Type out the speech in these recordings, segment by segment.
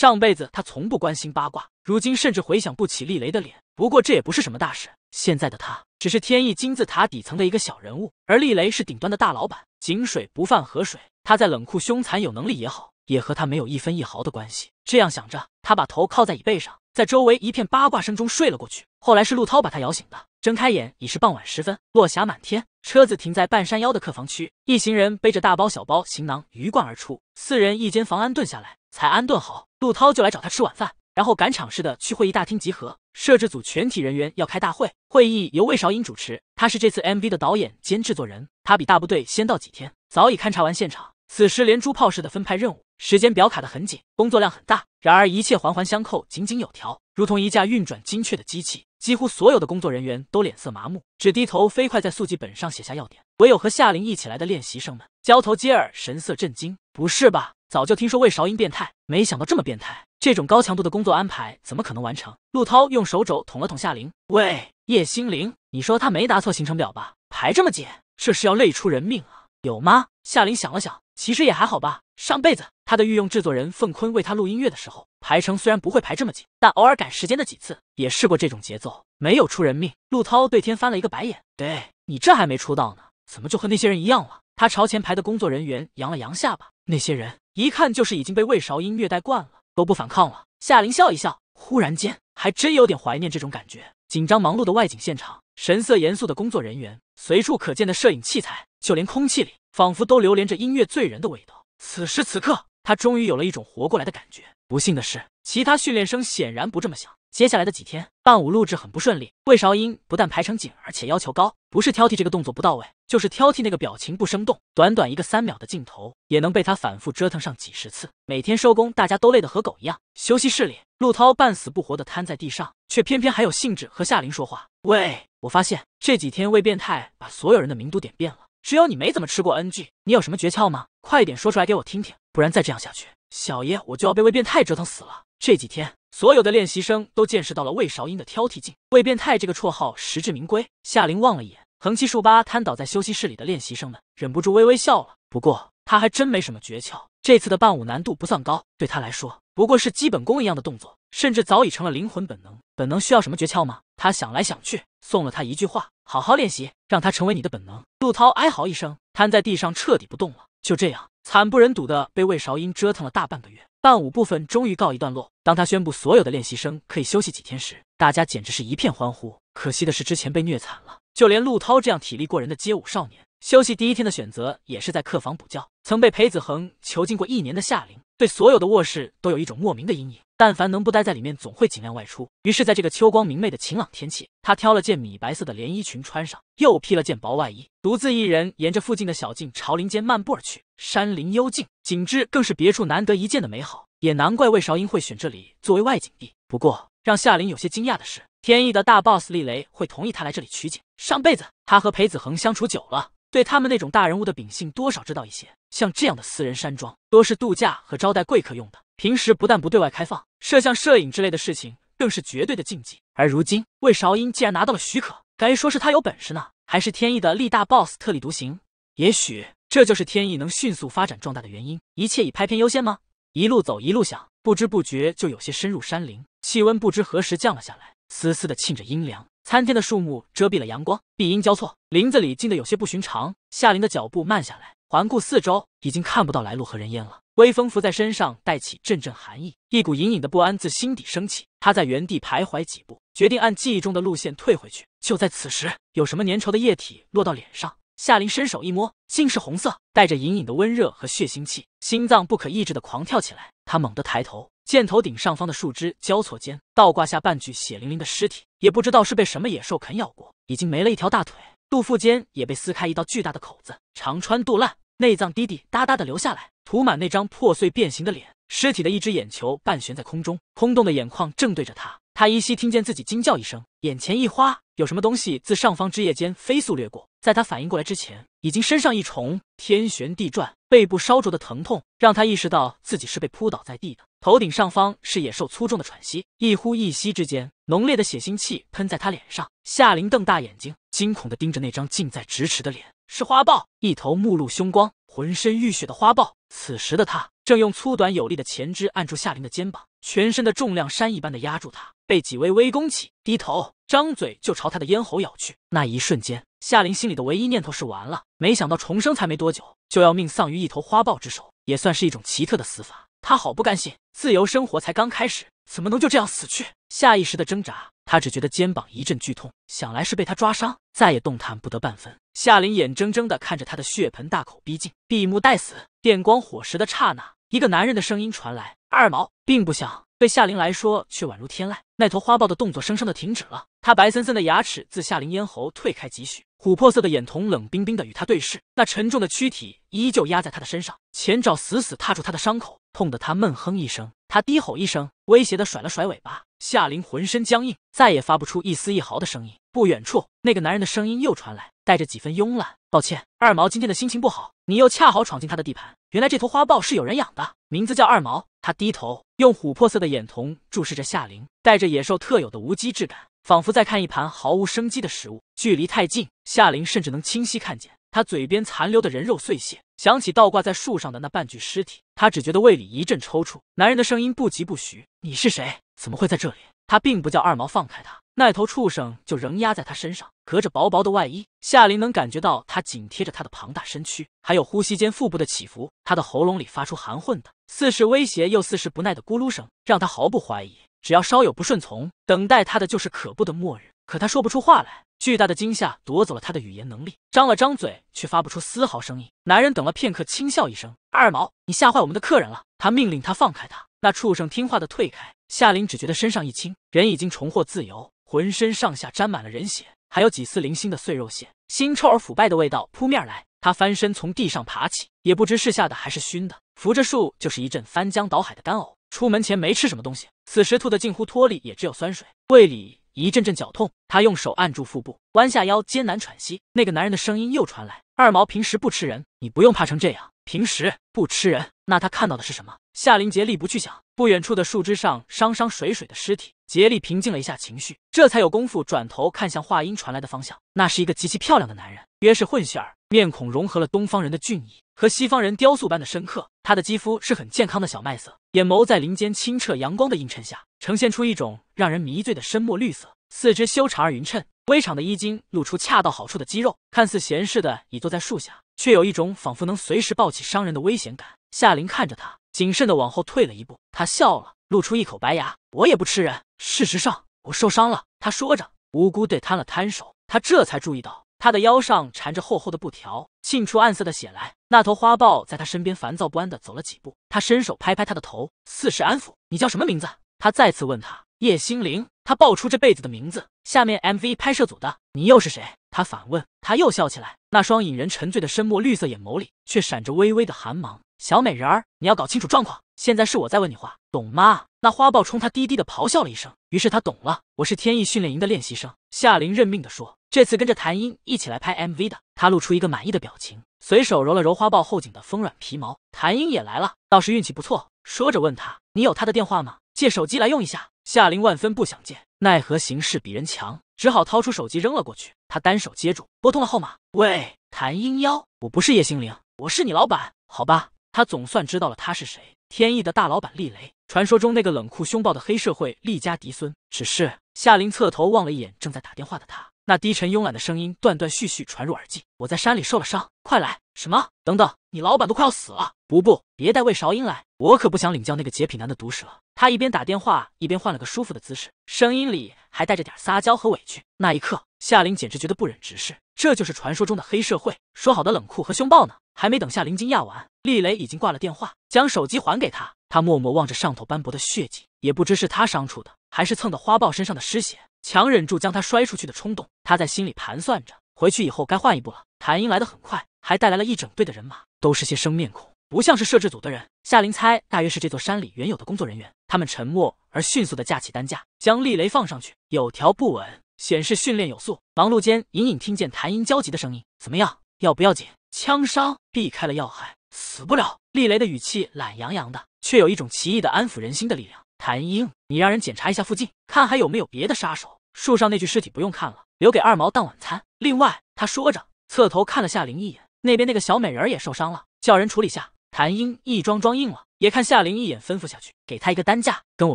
上辈子他从不关心八卦，如今甚至回想不起厉雷的脸。不过这也不是什么大事，现在的他只是天意金字塔底层的一个小人物，而厉雷是顶端的大老板。井水不犯河水，他在冷酷凶残、有能力也好，也和他没有一分一毫的关系。这样想着，他把头靠在椅背上，在周围一片八卦声中睡了过去。后来是陆涛把他摇醒的，睁开眼已是傍晚时分，落霞满天，车子停在半山腰的客房区，一行人背着大包小包行囊鱼贯而出，四人一间房安顿下来。才安顿好，陆涛就来找他吃晚饭，然后赶场似的去会议大厅集合。摄制组全体人员要开大会，会议由魏少英主持，他是这次 MV 的导演兼制作人。他比大部队先到几天，早已勘察完现场。此时连珠炮似的分派任务，时间表卡得很紧，工作量很大。然而一切环环相扣，井井有条，如同一架运转精确的机器。几乎所有的工作人员都脸色麻木，只低头飞快在速记本上写下要点。唯有和夏琳一起来的练习生们交头接耳，神色震惊：“不是吧？”早就听说魏韶音变态，没想到这么变态。这种高强度的工作安排怎么可能完成？陆涛用手肘捅了捅夏玲，喂，叶心凌，你说他没拿错行程表吧？排这么紧，这是要累出人命啊？有吗？夏玲想了想，其实也还好吧。上辈子他的御用制作人凤坤为他录音乐的时候，排程虽然不会排这么紧，但偶尔赶时间的几次也试过这种节奏，没有出人命。陆涛对天翻了一个白眼，对，你这还没出道呢，怎么就和那些人一样了？他朝前排的工作人员扬了扬下巴，那些人。一看就是已经被魏韶音虐待惯了，都不反抗了。夏琳笑一笑，忽然间还真有点怀念这种感觉。紧张忙碌的外景现场，神色严肃的工作人员，随处可见的摄影器材，就连空气里仿佛都流连着音乐醉人的味道。此时此刻，她终于有了一种活过来的感觉。不幸的是，其他训练生显然不这么想。接下来的几天。伴舞录制很不顺利，魏韶音不但排成景，而且要求高，不是挑剔这个动作不到位，就是挑剔那个表情不生动。短短一个三秒的镜头，也能被他反复折腾上几十次。每天收工，大家都累得和狗一样。休息室里，陆涛半死不活的瘫在地上，却偏偏还有兴致和夏琳说话。喂，我发现这几天魏变态把所有人的名都点遍了，只有你没怎么吃过 NG。你有什么诀窍吗？快点说出来给我听听，不然再这样下去，小爷我就要被魏变态折腾死了。这几天。所有的练习生都见识到了魏韶英的挑剔劲，魏变态这个绰号实至名归。夏琳望了一眼横七竖八瘫倒在休息室里的练习生们，忍不住微微笑了。不过他还真没什么诀窍，这次的伴舞难度不算高，对他来说不过是基本功一样的动作，甚至早已成了灵魂本能。本能需要什么诀窍吗？他想来想去，送了他一句话：好好练习，让他成为你的本能。陆涛哀嚎一声，瘫在地上彻底不动了。就这样，惨不忍睹的被魏韶英折腾了大半个月。伴舞部分终于告一段落。当他宣布所有的练习生可以休息几天时，大家简直是一片欢呼。可惜的是，之前被虐惨了，就连陆涛这样体力过人的街舞少年，休息第一天的选择也是在客房补觉。曾被裴子恒囚禁过一年的夏玲，对所有的卧室都有一种莫名的阴影，但凡能不待在里面，总会尽量外出。于是，在这个秋光明媚的晴朗天气，他挑了件米白色的连衣裙穿上，又披了件薄外衣，独自一人沿着附近的小径朝林间漫步而去。山林幽静，景致更是别处难得一见的美好，也难怪魏韶英会选这里作为外景地。不过，让夏琳有些惊讶的是，天意的大 boss 丽雷会同意他来这里取景。上辈子他和裴子恒相处久了，对他们那种大人物的秉性多少知道一些。像这样的私人山庄，多是度假和招待贵客用的，平时不但不对外开放，摄像、摄影之类的事情更是绝对的禁忌。而如今，魏韶英既然拿到了许可，该说是他有本事呢，还是天意的力大 boss 特立独行？也许。这就是天意能迅速发展壮大的原因。一切以拍片优先吗？一路走，一路想，不知不觉就有些深入山林。气温不知何时降了下来，丝丝的沁着阴凉。参天的树木遮蔽了阳光，闭阴交错，林子里静得有些不寻常。夏林的脚步慢下来，环顾四周，已经看不到来路和人烟了。微风拂在身上，带起阵阵寒意，一股隐隐的不安自心底升起。他在原地徘徊几步，决定按记忆中的路线退回去。就在此时，有什么粘稠的液体落到脸上。夏琳伸手一摸，竟是红色，带着隐隐的温热和血腥气，心脏不可抑制的狂跳起来。他猛地抬头，见头顶上方的树枝交错间倒挂下半具血淋淋的尸体，也不知道是被什么野兽啃咬过，已经没了一条大腿，肚腹间也被撕开一道巨大的口子，肠穿肚烂，内脏滴滴答答的流下来，涂满那张破碎变形的脸。尸体的一只眼球半悬在空中，空洞的眼眶正对着他。他依稀听见自己惊叫一声，眼前一花，有什么东西自上方枝叶间飞速掠过，在他反应过来之前，已经身上一重，天旋地转，背部烧灼的疼痛让他意识到自己是被扑倒在地的。头顶上方是野兽粗重的喘息，一呼一吸之间，浓烈的血腥气喷在他脸上。夏琳瞪大眼睛，惊恐地盯着那张近在咫尺的脸，是花豹，一头目露凶光、浑身浴血的花豹。此时的他正用粗短有力的前肢按住夏琳的肩膀，全身的重量山一般的压住他。被几微微弓起，低头，张嘴就朝他的咽喉咬去。那一瞬间，夏琳心里的唯一念头是完了。没想到重生才没多久，就要命丧于一头花豹之手，也算是一种奇特的死法。她好不甘心，自由生活才刚开始，怎么能就这样死去？下意识的挣扎，她只觉得肩膀一阵剧痛，想来是被他抓伤，再也动弹不得半分。夏琳眼睁睁地看着他的血盆大口逼近，闭目待死。电光火石的刹那，一个男人的声音传来：“二毛，并不想。”对夏琳来说，却宛如天籁。那头花豹的动作生生的停止了，它白森森的牙齿自夏琳咽喉退开几许，琥珀色的眼瞳冷冰冰的与他对视，那沉重的躯体依旧压在他的身上，前爪死死踏住他的伤口，痛得他闷哼一声。他低吼一声，威胁的甩了甩尾巴。夏琳浑身僵硬，再也发不出一丝一毫的声音。不远处，那个男人的声音又传来，带着几分慵懒：“抱歉，二毛今天的心情不好，你又恰好闯进他的地盘。原来这头花豹是有人养的，名字叫二毛。”他低头，用琥珀色的眼瞳注视着夏琳，带着野兽特有的无机质感，仿佛在看一盘毫无生机的食物。距离太近，夏琳甚至能清晰看见他嘴边残留的人肉碎屑。想起倒挂在树上的那半具尸体，他只觉得胃里一阵抽搐。男人的声音不疾不徐：“你是谁？”怎么会在这里？他并不叫二毛放开他，那头畜生就仍压在他身上，隔着薄薄的外衣，夏林能感觉到他紧贴着他的庞大身躯，还有呼吸间腹部的起伏。他的喉咙里发出含混的，似是威胁又似是不耐的咕噜声，让他毫不怀疑，只要稍有不顺从，等待他的就是可怖的末日。可他说不出话来，巨大的惊吓夺走了他的语言能力，张了张嘴却发不出丝毫声音。男人等了片刻，轻笑一声：“二毛，你吓坏我们的客人了。”他命令他放开他。那畜生听话的退开，夏琳只觉得身上一轻，人已经重获自由，浑身上下沾满了人血，还有几丝零星的碎肉屑，腥臭而腐败的味道扑面来。她翻身从地上爬起，也不知是吓的还是熏的，扶着树就是一阵翻江倒海的干呕。出门前没吃什么东西，此时吐的近乎脱力，也只有酸水，胃里一阵阵绞痛。他用手按住腹部，弯下腰艰难喘息。那个男人的声音又传来：“二毛平时不吃人，你不用怕成这样。平时不吃人。”那他看到的是什么？夏林竭力不去想，不远处的树枝上，伤伤水水的尸体。竭力平静了一下情绪，这才有功夫转头看向话音传来的方向。那是一个极其漂亮的男人，约是混血儿，面孔融合了东方人的俊逸和西方人雕塑般的深刻。他的肌肤是很健康的小麦色，眼眸在林间清澈阳光的映衬下，呈现出一种让人迷醉的深墨绿色。四肢修长而匀称，微长的衣襟露出恰到好处的肌肉，看似闲适的倚坐在树下，却有一种仿佛能随时抱起伤人的危险感。夏琳看着他，谨慎的往后退了一步。他笑了，露出一口白牙。我也不吃人。事实上，我受伤了。他说着，无辜地摊了摊手。他这才注意到，他的腰上缠着厚厚的布条，沁出暗色的血来。那头花豹在他身边烦躁不安地走了几步。他伸手拍拍他的头，似是安抚。你叫什么名字？他再次问他。叶心凌。他报出这辈子的名字。下面 MV 拍摄组的，你又是谁？他反问。他又笑起来，那双引人沉醉的深墨绿色眼眸里，却闪着微微的寒芒。小美人儿，你要搞清楚状况。现在是我在问你话，懂吗？那花豹冲他低低的咆哮了一声，于是他懂了。我是天意训练营的练习生，夏琳认命的说。这次跟着谭英一起来拍 MV 的，他露出一个满意的表情，随手揉了揉花豹后颈的丰软皮毛。谭英也来了，倒是运气不错。说着问他，你有他的电话吗？借手机来用一下。夏琳万分不想借，奈何形势比人强，只好掏出手机扔了过去。他单手接住，拨通了号码。喂，谭英幺，我不是叶星灵，我是你老板，好吧？他总算知道了他是谁，天意的大老板厉雷，传说中那个冷酷凶暴的黑社会厉家嫡孙。只是夏林侧头望了一眼正在打电话的他，那低沉慵懒的声音断断续续传入耳际：“我在山里受了伤，快来！什么？等等，你老板都快要死了，不不，别带魏韶英来，我可不想领教那个洁癖男的毒舌。”他一边打电话，一边换了个舒服的姿势，声音里还带着点撒娇和委屈。那一刻，夏林简直觉得不忍直视。这就是传说中的黑社会，说好的冷酷和凶暴呢？还没等夏琳惊讶完，厉雷已经挂了电话，将手机还给他。他默默望着上头斑驳的血迹，也不知是他伤处的，还是蹭的花豹身上的尸血。强忍住将他摔出去的冲动，他在心里盘算着，回去以后该换一部了。谭英来得很快，还带来了一整队的人马，都是些生面孔，不像是摄制组的人。夏琳猜，大约是这座山里原有的工作人员。他们沉默而迅速地架起担架，将厉雷放上去，有条不紊。显示训练有素，忙碌间隐隐听见谭英焦急的声音：“怎么样？要不要紧？枪伤避开了要害，死不了。”厉雷的语气懒洋洋的，却有一种奇异的安抚人心的力量。谭英，你让人检查一下附近，看还有没有别的杀手。树上那具尸体不用看了，留给二毛当晚餐。另外，他说着，侧头看了夏琳一眼，那边那个小美人儿也受伤了，叫人处理下。谭英一装装硬了，也看夏琳一眼，吩咐下去，给她一个担架，跟我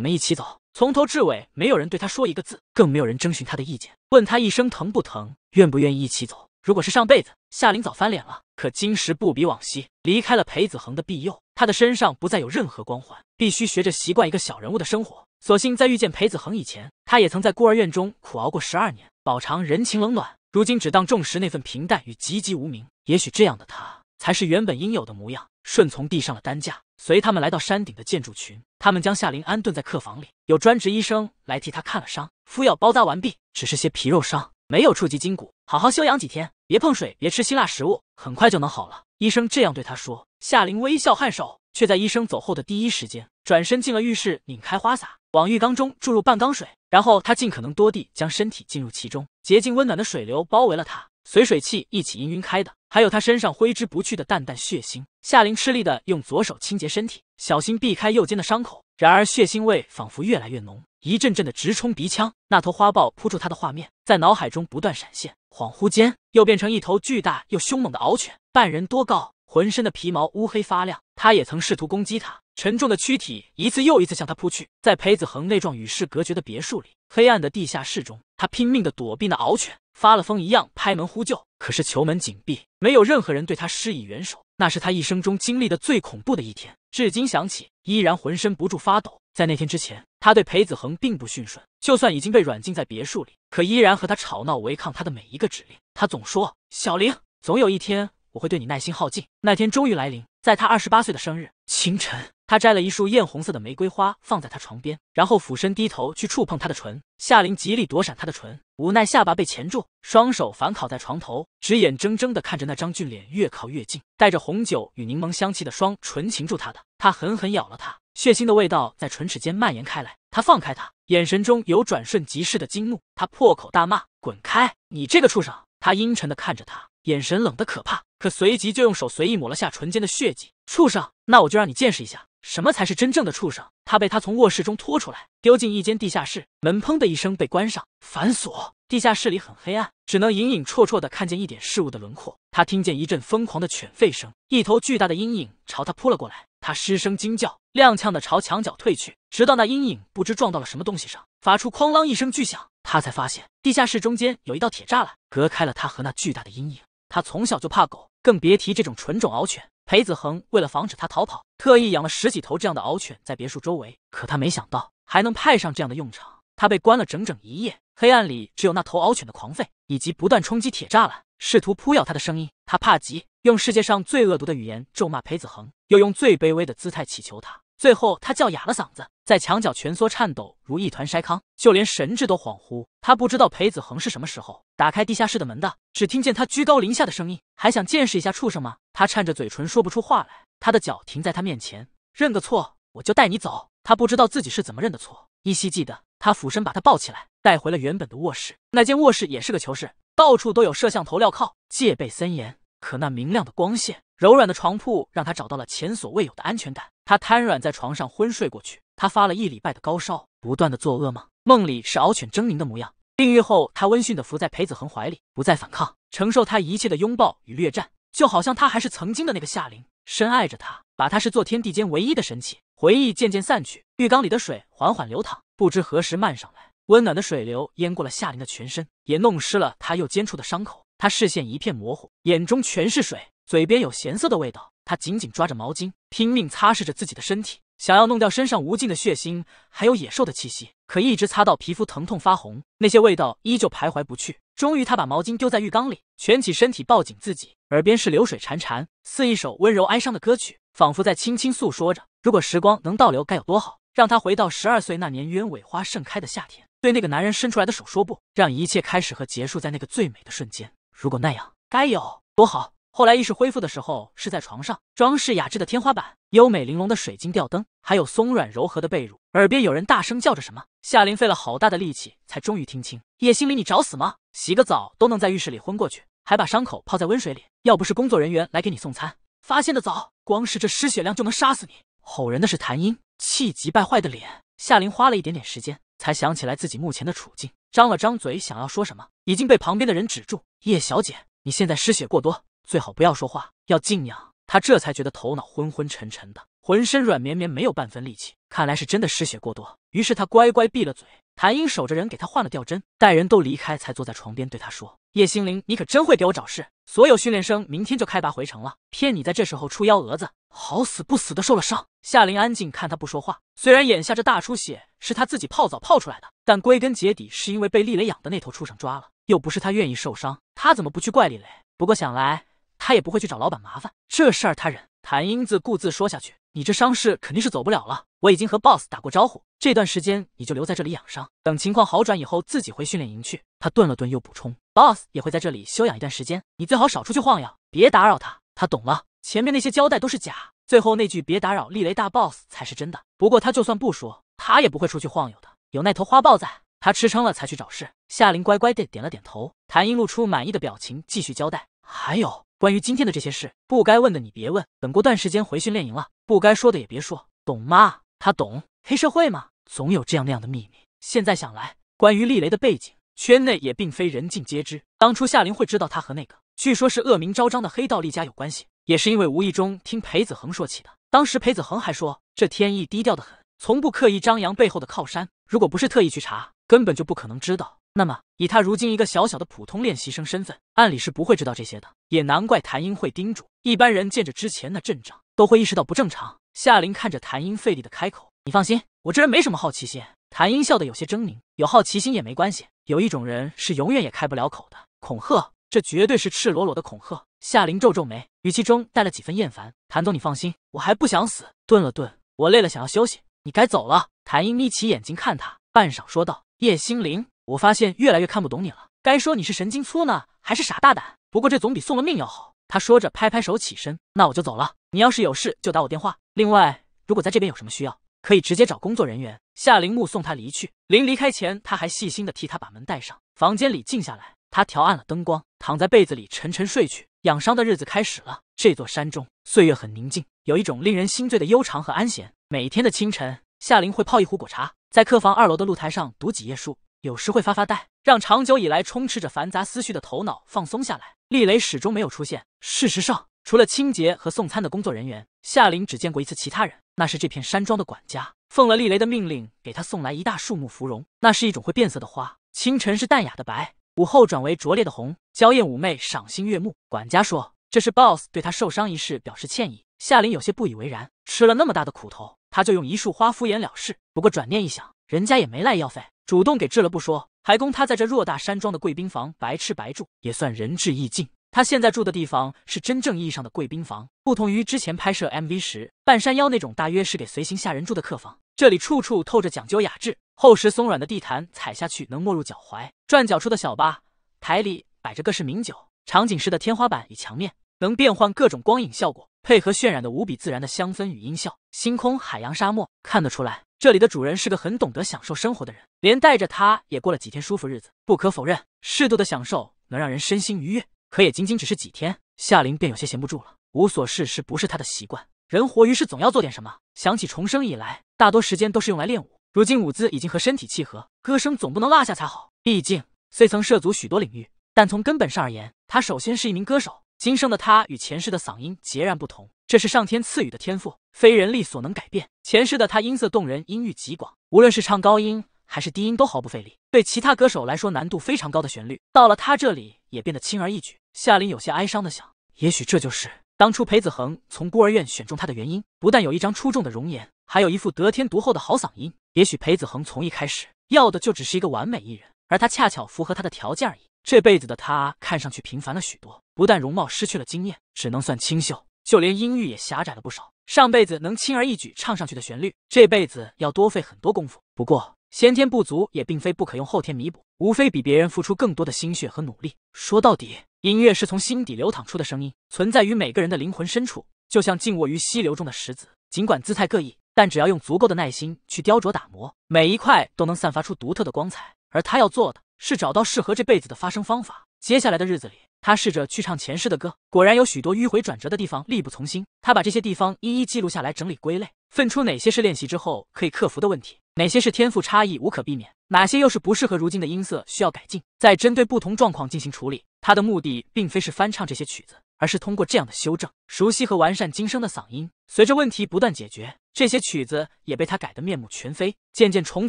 们一起走。从头至尾，没有人对他说一个字，更没有人征询他的意见，问他一声疼不疼，愿不愿意一起走。如果是上辈子，夏林早翻脸了。可今时不比往昔，离开了裴子恒的庇佑，他的身上不再有任何光环，必须学着习惯一个小人物的生活。所幸在遇见裴子恒以前，他也曾在孤儿院中苦熬过十二年，饱尝人情冷暖。如今只当重视那份平淡与籍籍无名。也许这样的他。才是原本应有的模样。顺从递上了担架，随他们来到山顶的建筑群。他们将夏琳安顿在客房里，有专职医生来替他看了伤，敷药包扎完毕，只是些皮肉伤，没有触及筋骨，好好休养几天，别碰水，别吃辛辣食物，很快就能好了。医生这样对他说。夏琳微笑颔首，却在医生走后的第一时间，转身进了浴室，拧开花洒，往浴缸中注入半缸水，然后他尽可能多地将身体浸入其中，洁净温暖的水流包围了他。随水汽一起氤氲开的，还有他身上挥之不去的淡淡血腥。夏琳吃力的用左手清洁身体，小心避开右肩的伤口。然而血腥味仿佛越来越浓，一阵阵的直冲鼻腔。那头花豹扑住他的画面在脑海中不断闪现，恍惚间又变成一头巨大又凶猛的獒犬，半人多高。浑身的皮毛乌黑发亮，他也曾试图攻击他，沉重的躯体一次又一次向他扑去。在裴子恒那幢与世隔绝的别墅里，黑暗的地下室中，他拼命的躲避那獒犬，发了疯一样拍门呼救。可是球门紧闭，没有任何人对他施以援手。那是他一生中经历的最恐怖的一天，至今想起依然浑身不住发抖。在那天之前，他对裴子恒并不驯顺，就算已经被软禁在别墅里，可依然和他吵闹，违抗他的每一个指令。他总说：“小玲，总有一天。”我会对你耐心耗尽。那天终于来临，在他二十八岁的生日清晨，他摘了一束艳红色的玫瑰花放在他床边，然后俯身低头去触碰他的唇。夏琳极力躲闪他的唇，无奈下巴被钳住，双手反铐在床头，只眼睁睁地看着那张俊脸越靠越近，带着红酒与柠檬香气的双唇擒住他的。他狠狠咬了他，血腥的味道在唇齿间蔓延开来。他放开他，眼神中有转瞬即逝的惊怒。他破口大骂：“滚开，你这个畜生！”他阴沉的看着他，眼神冷的可怕，可随即就用手随意抹了下唇间的血迹。畜生，那我就让你见识一下，什么才是真正的畜生。他被他从卧室中拖出来，丢进一间地下室，门砰的一声被关上，反锁。地下室里很黑暗，只能隐隐绰绰的看见一点事物的轮廓。他听见一阵疯狂的犬吠声，一头巨大的阴影朝他扑了过来，他失声惊叫。踉跄的朝墙角退去，直到那阴影不知撞到了什么东西上，发出哐啷一声巨响，他才发现地下室中间有一道铁栅栏隔开了他和那巨大的阴影。他从小就怕狗，更别提这种纯种獒犬。裴子恒为了防止他逃跑，特意养了十几头这样的獒犬在别墅周围。可他没想到还能派上这样的用场。他被关了整整一夜，黑暗里只有那头獒犬的狂吠，以及不断冲击铁栅栏、试图扑咬他的声音。他怕极，用世界上最恶毒的语言咒骂裴子恒，又用最卑微的姿态祈求他。最后，他叫哑了嗓子，在墙角蜷缩颤抖，如一团筛糠，就连神智都恍惚。他不知道裴子恒是什么时候打开地下室的门的，只听见他居高临下的声音：“还想见识一下畜生吗？”他颤着嘴唇说不出话来。他的脚停在他面前，认个错，我就带你走。他不知道自己是怎么认的错，依稀记得他俯身把他抱起来，带回了原本的卧室。那间卧室也是个囚室，到处都有摄像头、镣铐，戒备森严。可那明亮的光线、柔软的床铺，让他找到了前所未有的安全感。他瘫软在床上昏睡过去。他发了一礼拜的高烧，不断的做噩梦，梦里是敖犬狰狞的模样。病愈后，他温驯的伏在裴子恒怀里，不再反抗，承受他一切的拥抱与略战，就好像他还是曾经的那个夏琳，深爱着他，把他是做天地间唯一的神祇。回忆渐渐散去，浴缸里的水缓缓流淌，不知何时漫上来，温暖的水流淹过了夏琳的全身，也弄湿了他右肩处的伤口。他视线一片模糊，眼中全是水，嘴边有咸涩的味道。他紧紧抓着毛巾，拼命擦拭着自己的身体，想要弄掉身上无尽的血腥，还有野兽的气息。可一直擦到皮肤疼痛发红，那些味道依旧徘徊不去。终于，他把毛巾丢在浴缸里，蜷起身体，抱紧自己。耳边是流水潺潺，似一首温柔哀伤的歌曲，仿佛在轻轻诉说着：如果时光能倒流，该有多好，让他回到十二岁那年鸢尾花盛开的夏天，对那个男人伸出来的手说不，让一切开始和结束在那个最美的瞬间。如果那样，该有多好。后来意识恢复的时候，是在床上，装饰雅致的天花板，优美玲珑的水晶吊灯，还有松软柔和的被褥。耳边有人大声叫着什么，夏琳费了好大的力气，才终于听清：“叶心凌，你找死吗？洗个澡都能在浴室里昏过去，还把伤口泡在温水里，要不是工作人员来给你送餐，发现的早，光是这失血量就能杀死你。”吼人的是谭英，气急败坏的脸。夏琳花了一点点时间，才想起来自己目前的处境，张了张嘴想要说什么，已经被旁边的人止住：“叶小姐，你现在失血过多。”最好不要说话，要静养。他这才觉得头脑昏昏沉沉的，浑身软绵绵，没有半分力气。看来是真的失血过多。于是他乖乖闭了嘴。谭英守着人给他换了吊针，待人都离开，才坐在床边对他说：“叶心凌，你可真会给我找事。所有训练生明天就开拔回城了，骗你在这时候出幺蛾子，好死不死的受了伤。”夏琳安静看他不说话，虽然眼下这大出血是他自己泡澡泡出来的，但归根结底是因为被厉雷养的那头畜生抓了，又不是他愿意受伤。他怎么不去怪厉雷？不过想来。他也不会去找老板麻烦，这事儿他忍。谭英自顾自说下去：“你这伤势肯定是走不了了，我已经和 boss 打过招呼，这段时间你就留在这里养伤，等情况好转以后自己回训练营去。”他顿了顿，又补充：“boss 也会在这里休养一段时间，你最好少出去晃悠，别打扰他。”他懂了，前面那些交代都是假，最后那句“别打扰力雷大 boss” 才是真的。不过他就算不说，他也不会出去晃悠的，有那头花豹在，他吃撑了才去找事。夏林乖乖地点了点头，谭英露出满意的表情，继续交代：“还有。”关于今天的这些事，不该问的你别问。等过段时间回训练营了，不该说的也别说，懂吗？他懂。黑社会嘛，总有这样那样的秘密。现在想来，关于厉雷的背景，圈内也并非人尽皆知。当初夏玲会知道他和那个据说是恶名昭彰的黑道厉家有关系，也是因为无意中听裴子恒说起的。当时裴子恒还说，这天意低调的很，从不刻意张扬背后的靠山。如果不是特意去查，根本就不可能知道。那么以他如今一个小小的普通练习生身份，按理是不会知道这些的，也难怪谭英会叮嘱。一般人见着之前那阵仗，都会意识到不正常。夏林看着谭英费力的开口：“你放心，我这人没什么好奇心。”谭英笑得有些狰狞：“有好奇心也没关系，有一种人是永远也开不了口的。”恐吓，这绝对是赤裸裸的恐吓。夏林皱皱眉，语气中带了几分厌烦：“谭总，你放心，我还不想死。顿了顿，我累了，想要休息，你该走了。”谭英眯起眼睛看他，半晌说道：“叶心凌。”我发现越来越看不懂你了，该说你是神经粗呢，还是傻大胆？不过这总比送了命要好。他说着，拍拍手，起身，那我就走了。你要是有事就打我电话。另外，如果在这边有什么需要，可以直接找工作人员。夏铃木送他离去，临离开前，他还细心的替他把门带上。房间里静下来，他调暗了灯光，躺在被子里沉沉睡去。养伤的日子开始了。这座山中，岁月很宁静，有一种令人心醉的悠长和安闲。每天的清晨，夏琳会泡一壶果茶，在客房二楼的露台上读几页书。有时会发发呆，让长久以来充斥着繁杂思绪的头脑放松下来。厉雷始终没有出现。事实上，除了清洁和送餐的工作人员，夏林只见过一次其他人，那是这片山庄的管家，奉了厉雷的命令给他送来一大束木芙蓉。那是一种会变色的花，清晨是淡雅的白，午后转为灼烈的红，娇艳妩媚，赏心悦目。管家说这是 BOSS 对他受伤一事表示歉意。夏林有些不以为然，吃了那么大的苦头，他就用一束花敷衍了事。不过转念一想，人家也没赖药费。主动给治了不说，还供他在这偌大山庄的贵宾房白吃白住，也算仁至义尽。他现在住的地方是真正意义上的贵宾房，不同于之前拍摄 MV 时半山腰那种大约是给随行下人住的客房。这里处处透着讲究雅致，厚实松软的地毯踩下去能没入脚踝，转角处的小吧台里摆着各式名酒，场景式的天花板与墙面能变换各种光影效果，配合渲染的无比自然的香氛与音效，星空、海洋、沙漠，看得出来。这里的主人是个很懂得享受生活的人，连带着他也过了几天舒服日子。不可否认，适度的享受能让人身心愉悦，可也仅仅只是几天，夏琳便有些闲不住了。无所事事不是他的习惯，人活于世总要做点什么。想起重生以来，大多时间都是用来练武，如今舞姿已经和身体契合，歌声总不能落下才好。毕竟虽曾涉足许多领域，但从根本上而言，他首先是一名歌手。今生的他与前世的嗓音截然不同。这是上天赐予的天赋，非人力所能改变。前世的他音色动人，音域极广，无论是唱高音还是低音都毫不费力。对其他歌手来说难度非常高的旋律，到了他这里也变得轻而易举。夏林有些哀伤的想：也许这就是当初裴子恒从孤儿院选中他的原因。不但有一张出众的容颜，还有一副得天独厚的好嗓音。也许裴子恒从一开始要的就只是一个完美艺人，而他恰巧符合他的条件而已。这辈子的他看上去平凡了许多，不但容貌失去了惊艳，只能算清秀。就连音域也狭窄了不少。上辈子能轻而易举唱上去的旋律，这辈子要多费很多功夫。不过，先天不足也并非不可用后天弥补，无非比别人付出更多的心血和努力。说到底，音乐是从心底流淌出的声音，存在于每个人的灵魂深处，就像静卧于溪流中的石子，尽管姿态各异，但只要用足够的耐心去雕琢打磨，每一块都能散发出独特的光彩。而他要做的是找到适合这辈子的发声方法。接下来的日子里。他试着去唱前世的歌，果然有许多迂回转折的地方力不从心。他把这些地方一一记录下来，整理归类，分出哪些是练习之后可以克服的问题，哪些是天赋差异无可避免，哪些又是不适合如今的音色需要改进。再针对不同状况进行处理。他的目的并非是翻唱这些曲子，而是通过这样的修正，熟悉和完善今生的嗓音。随着问题不断解决，这些曲子也被他改得面目全非，渐渐重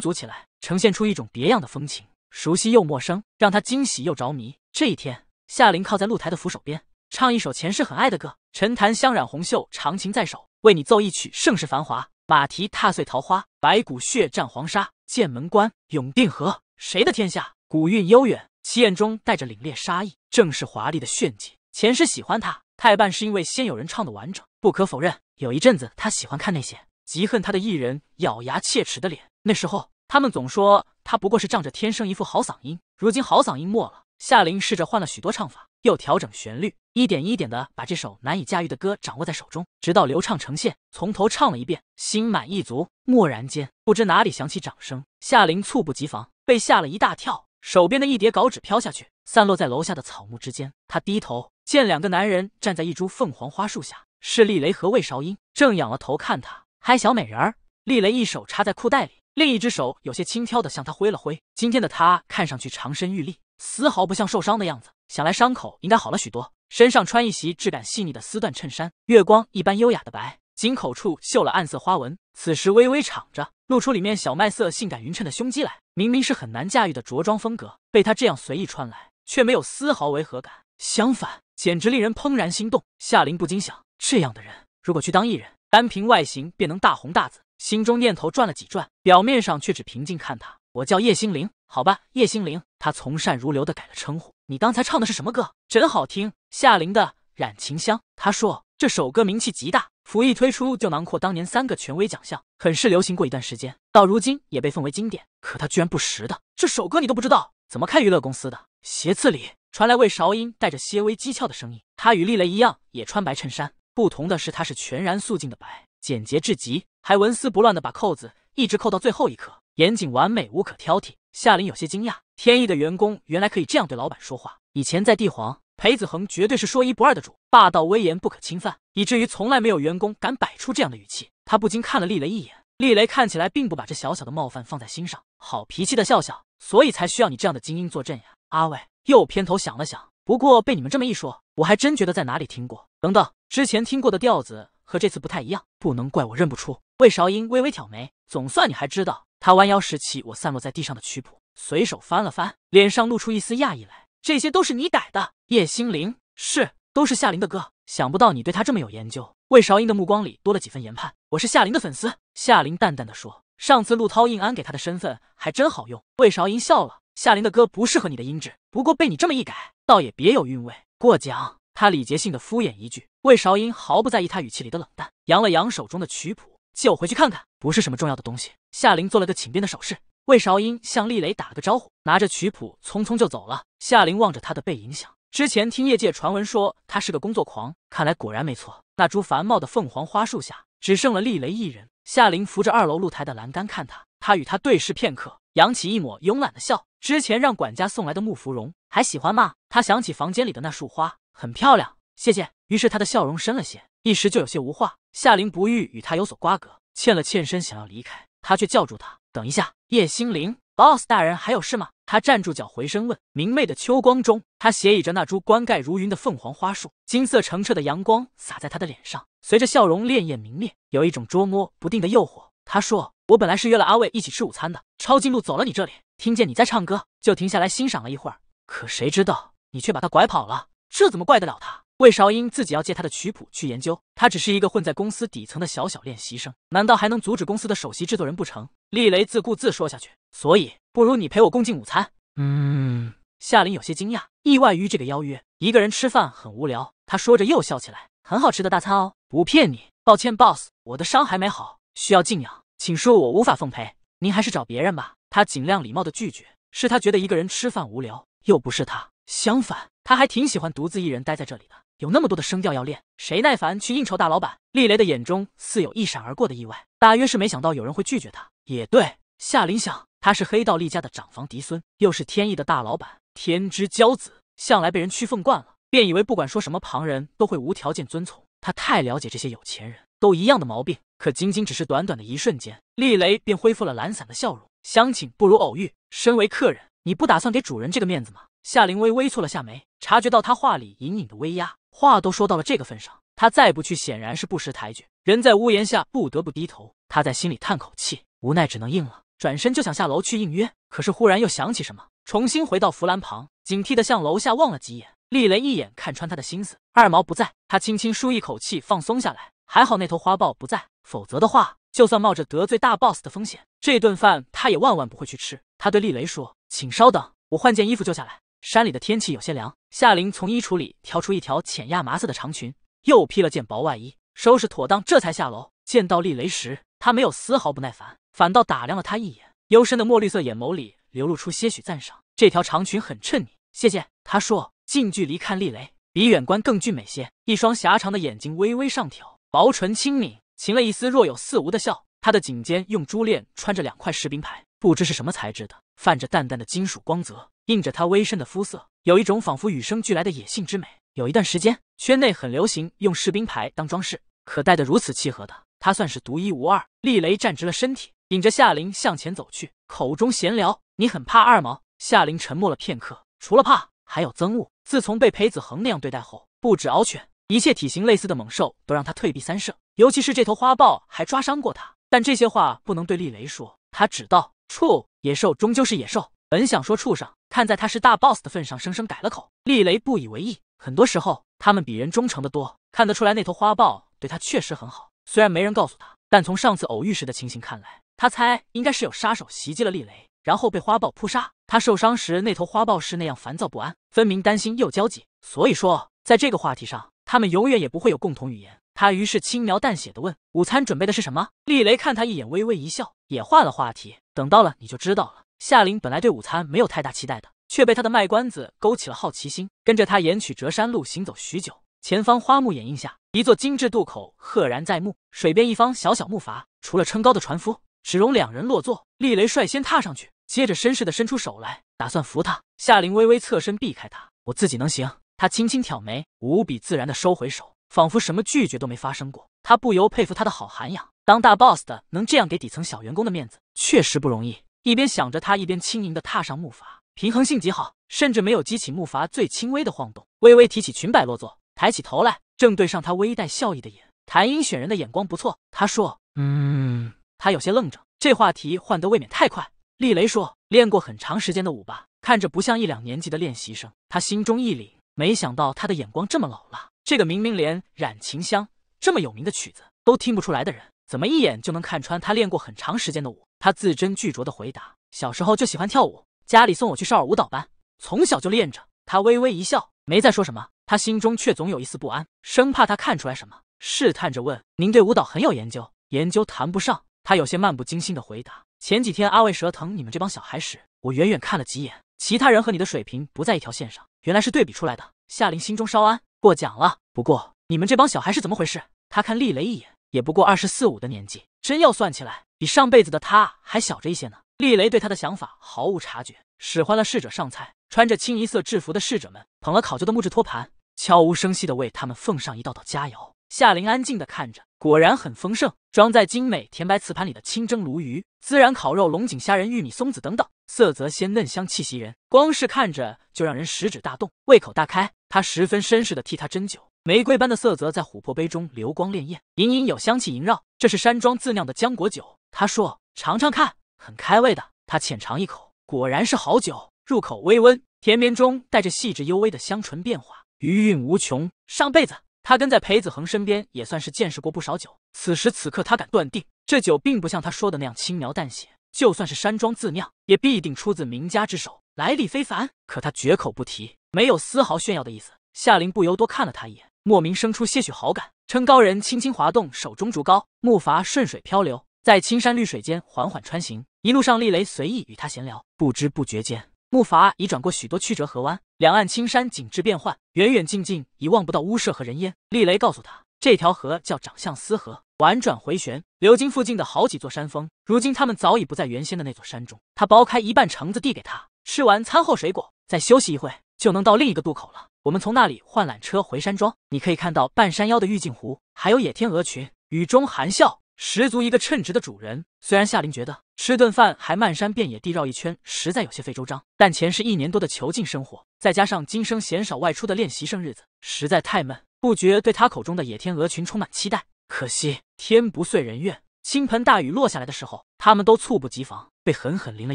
组起来，呈现出一种别样的风情，熟悉又陌生，让他惊喜又着迷。这一天。夏琳靠在露台的扶手边，唱一首前世很爱的歌：“沉檀香染红袖，长琴在手，为你奏一曲盛世繁华。马蹄踏碎桃花，白骨血战黄沙。剑门关，永定河，谁的天下？古韵悠远，气焰中带着凛冽杀意，正是华丽的炫技。前世喜欢他，太半是因为先有人唱的完整。不可否认，有一阵子他喜欢看那些极恨他的艺人咬牙切齿的脸。那时候他们总说他不过是仗着天生一副好嗓音。如今好嗓音没了。”夏琳试着换了许多唱法，又调整旋律，一点一点的把这首难以驾驭的歌掌握在手中，直到流畅呈现。从头唱了一遍，心满意足。蓦然间，不知哪里响起掌声，夏琳猝不及防，被吓了一大跳，手边的一叠稿纸飘下去，散落在楼下的草木之间。她低头见两个男人站在一株凤凰花树下，是厉雷和魏韶英，正仰了头看她。嗨，小美人儿！厉雷一手插在裤袋里，另一只手有些轻佻的向她挥了挥。今天的他看上去长身玉立。丝毫不像受伤的样子，想来伤口应该好了许多。身上穿一袭质感细腻的丝缎衬衫，月光一般优雅的白，襟口处绣了暗色花纹，此时微微敞着，露出里面小麦色、性感匀称的胸肌来。明明是很难驾驭的着装风格，被他这样随意穿来，却没有丝毫违和感，相反，简直令人怦然心动。夏琳不禁想，这样的人如果去当艺人，单凭外形便能大红大紫。心中念头转了几转，表面上却只平静看他。我叫叶心凌。好吧，叶心凌，他从善如流的改了称呼。你刚才唱的是什么歌？真好听，夏琳的《染情香》。他说这首歌名气极大，服一推出就囊括当年三个权威奖项，很是流行过一段时间，到如今也被奉为经典。可他居然不识的这首歌，你都不知道？怎么开娱乐公司的？斜刺里传来魏韶音带着些微讥诮的声音。他与厉雷一样也穿白衬衫，不同的是他是全然素净的白，简洁至极，还纹丝不乱的把扣子一直扣到最后一颗，严谨完美，无可挑剔。夏林有些惊讶，天意的员工原来可以这样对老板说话。以前在帝皇，裴子恒绝对是说一不二的主，霸道威严不可侵犯，以至于从来没有员工敢摆出这样的语气。他不禁看了厉雷一眼，厉雷看起来并不把这小小的冒犯放在心上，好脾气的笑笑。所以才需要你这样的精英坐镇呀，阿伟。又偏头想了想，不过被你们这么一说，我还真觉得在哪里听过。等等，之前听过的调子和这次不太一样，不能怪我认不出。魏韶音微微挑眉，总算你还知道。他弯腰拾起我散落在地上的曲谱，随手翻了翻，脸上露出一丝讶异来。这些都是你改的？叶星凌是，都是夏琳的歌。想不到你对他这么有研究。魏韶英的目光里多了几分研判。我是夏琳的粉丝。夏琳淡淡的说。上次陆涛硬安给他的身份还真好用。魏韶英笑了。夏琳的歌不适合你的音质，不过被你这么一改，倒也别有韵味。过奖。他礼节性的敷衍一句。魏韶英毫不在意他语气里的冷淡，扬了扬手中的曲谱。借我回去看看，不是什么重要的东西。夏琳做了个请便的手势，魏韶音向厉雷打了个招呼，拿着曲谱匆匆就走了。夏琳望着他的背影想，之前听业界传闻说他是个工作狂，看来果然没错。那株繁茂的凤凰花树下只剩了厉雷一人，夏琳扶着二楼露台的栏杆看他，他与他对视片刻，扬起一抹慵懒的笑。之前让管家送来的木芙蓉还喜欢吗？他想起房间里的那束花，很漂亮。谢谢。于是他的笑容深了些，一时就有些无话。夏灵不欲与他有所瓜葛，欠了欠身想要离开，他却叫住他：“等一下，叶星凌，boss 大人还有事吗？”他站住脚，回身问。明媚的秋光中，他斜倚着那株冠盖如云的凤凰花树，金色澄澈的阳光洒在他的脸上，随着笑容潋滟明灭，有一种捉摸不定的诱惑。他说：“我本来是约了阿卫一起吃午餐的，抄近路走了你这里，听见你在唱歌，就停下来欣赏了一会儿。可谁知道你却把他拐跑了，这怎么怪得了他？”魏韶英自己要借他的曲谱去研究，他只是一个混在公司底层的小小练习生，难道还能阻止公司的首席制作人不成？厉雷自顾自说下去。所以不如你陪我共进午餐。嗯，夏琳有些惊讶，意外于这个邀约。一个人吃饭很无聊，他说着又笑起来。很好吃的大餐哦，不骗你。抱歉，boss，我的伤还没好，需要静养，请恕我无法奉陪，您还是找别人吧。他尽量礼貌的拒绝，是他觉得一个人吃饭无聊，又不是他。相反，他还挺喜欢独自一人待在这里的。有那么多的声调要练，谁耐烦去应酬大老板？厉雷的眼中似有一闪而过的意外，大约是没想到有人会拒绝他。也对，夏琳想，他是黑道厉家的长房嫡孙，又是天意的大老板，天之骄子，向来被人屈奉惯了，便以为不管说什么，旁人都会无条件遵从。他太了解这些有钱人都一样的毛病。可仅仅只是短短的一瞬间，厉雷便恢复了懒散的笑容。相请不如偶遇，身为客人，你不打算给主人这个面子吗？夏林微微蹙了下眉，察觉到他话里隐隐的威压。话都说到了这个份上，他再不去显然是不识抬举。人在屋檐下，不得不低头。他在心里叹口气，无奈只能应了，转身就想下楼去应约。可是忽然又想起什么，重新回到扶栏旁，警惕的向楼下望了几眼。厉雷一眼看穿他的心思，二毛不在，他轻轻舒一口气，放松下来。还好那头花豹不在，否则的话，就算冒着得罪大 boss 的风险，这顿饭他也万万不会去吃。他对厉雷说：“请稍等，我换件衣服就下来。”山里的天气有些凉，夏玲从衣橱里挑出一条浅亚麻色的长裙，又披了件薄外衣，收拾妥当，这才下楼见到厉雷时，他没有丝毫不耐烦，反倒打量了他一眼，幽深的墨绿色眼眸里流露出些许赞赏。这条长裙很衬你，谢谢。他说，近距离看厉雷比远观更俊美些，一双狭长的眼睛微微上挑，薄唇轻抿，噙了一丝若有似无的笑。他的颈间用珠链穿着两块士兵牌，不知是什么材质的，泛着淡淡的金属光泽。映着她微深的肤色，有一种仿佛与生俱来的野性之美。有一段时间，圈内很流行用士兵牌当装饰，可戴得如此契合的，他算是独一无二。厉雷站直了身体，引着夏琳向前走去，口中闲聊：“你很怕二毛？”夏琳沉默了片刻，除了怕，还有憎恶。自从被裴子恒那样对待后，不止獒犬，一切体型类似的猛兽都让他退避三舍。尤其是这头花豹，还抓伤过他。但这些话不能对厉雷说，他只道：畜野兽终究是野兽。本想说“畜生”，看在他是大 boss 的份上，生生改了口。厉雷不以为意。很多时候，他们比人忠诚的多。看得出来，那头花豹对他确实很好。虽然没人告诉他，但从上次偶遇时的情形看来，他猜应该是有杀手袭击了厉雷，然后被花豹扑杀。他受伤时，那头花豹是那样烦躁不安，分明担心又焦急。所以说，在这个话题上，他们永远也不会有共同语言。他于是轻描淡写的问：“午餐准备的是什么？”厉雷看他一眼，微微一笑，也换了话题：“等到了你就知道了。”夏琳本来对午餐没有太大期待的，却被他的卖关子勾起了好奇心，跟着他沿曲折山路行走许久。前方花木掩映下，一座精致渡口赫然在目。水边一方小小木筏，除了撑高的船夫，只容两人落座。厉雷率先踏上去，接着绅士的伸出手来，打算扶他。夏琳微微侧身避开他，我自己能行。他轻轻挑眉，无比自然的收回手，仿佛什么拒绝都没发生过。他不由佩服他的好涵养，当大 boss 的能这样给底层小员工的面子，确实不容易。一边想着他，一边轻盈地踏上木筏，平衡性极好，甚至没有激起木筏最轻微的晃动。微微提起裙摆落座，抬起头来，正对上他微带笑意的眼。谭英选人的眼光不错，他说：“嗯。”他有些愣着，这话题换得未免太快。厉雷说：“练过很长时间的舞吧，看着不像一两年级的练习生。”他心中一凛，没想到他的眼光这么老辣。这个明明连《染情香》这么有名的曲子都听不出来的人，怎么一眼就能看穿他练过很长时间的舞？他字斟句酌的回答：“小时候就喜欢跳舞，家里送我去少儿舞蹈班，从小就练着。”他微微一笑，没再说什么。他心中却总有一丝不安，生怕他看出来什么，试探着问：“您对舞蹈很有研究？”“研究谈不上。”他有些漫不经心的回答。“前几天阿卫蛇疼，你们这帮小孩时，我远远看了几眼，其他人和你的水平不在一条线上，原来是对比出来的。”夏林心中稍安：“过奖了，不过你们这帮小孩是怎么回事？”他看厉雷一眼，也不过二十四五的年纪，真要算起来。比上辈子的他还小着一些呢。厉雷对他的想法毫无察觉，使唤了侍者上菜。穿着清一色制服的侍者们捧了考究的木质托盘，悄无声息地为他们奉上一道道佳肴。夏琳安静地看着，果然很丰盛。装在精美甜白瓷盘里的清蒸鲈鱼、孜然烤肉、龙井虾仁、玉米松子等等，色泽鲜嫩，香气袭人，光是看着就让人食指大动，胃口大开。他十分绅士地替他斟酒，玫瑰般的色泽在琥珀杯中流光潋滟，隐隐有香气萦绕。这是山庄自酿的浆果酒。他说：“尝尝看，很开胃的。”他浅尝一口，果然是好酒，入口微温，甜绵中带着细致幽微的香醇变化，余韵无穷。上辈子他跟在裴子恒身边，也算是见识过不少酒。此时此刻，他敢断定这酒并不像他说的那样轻描淡写，就算是山庄自酿，也必定出自名家之手，来历非凡。可他绝口不提，没有丝毫炫耀的意思。夏琳不由多看了他一眼，莫名生出些许好感。撑高人轻轻滑动手中竹篙，木筏顺水漂流。在青山绿水间缓缓穿行，一路上，厉雷随意与他闲聊，不知不觉间，木筏已转过许多曲折河湾，两岸青山景致变幻，远远近近已望不到屋舍和人烟。厉雷告诉他，这条河叫长相思河，婉转回旋，流经附近的好几座山峰。如今他们早已不在原先的那座山中。他剥开一半橙子递给他，吃完餐后水果，再休息一会，就能到另一个渡口了。我们从那里换缆车回山庄，你可以看到半山腰的玉镜湖，还有野天鹅群，雨中含笑。十足一个称职的主人。虽然夏琳觉得吃顿饭还漫山遍野地绕一圈，实在有些费周章，但前世一年多的囚禁生活，再加上今生鲜少外出的练习生日子，实在太闷，不觉对他口中的野天鹅群充满期待。可惜天不遂人愿，倾盆大雨落下来的时候，他们都猝不及防，被狠狠淋了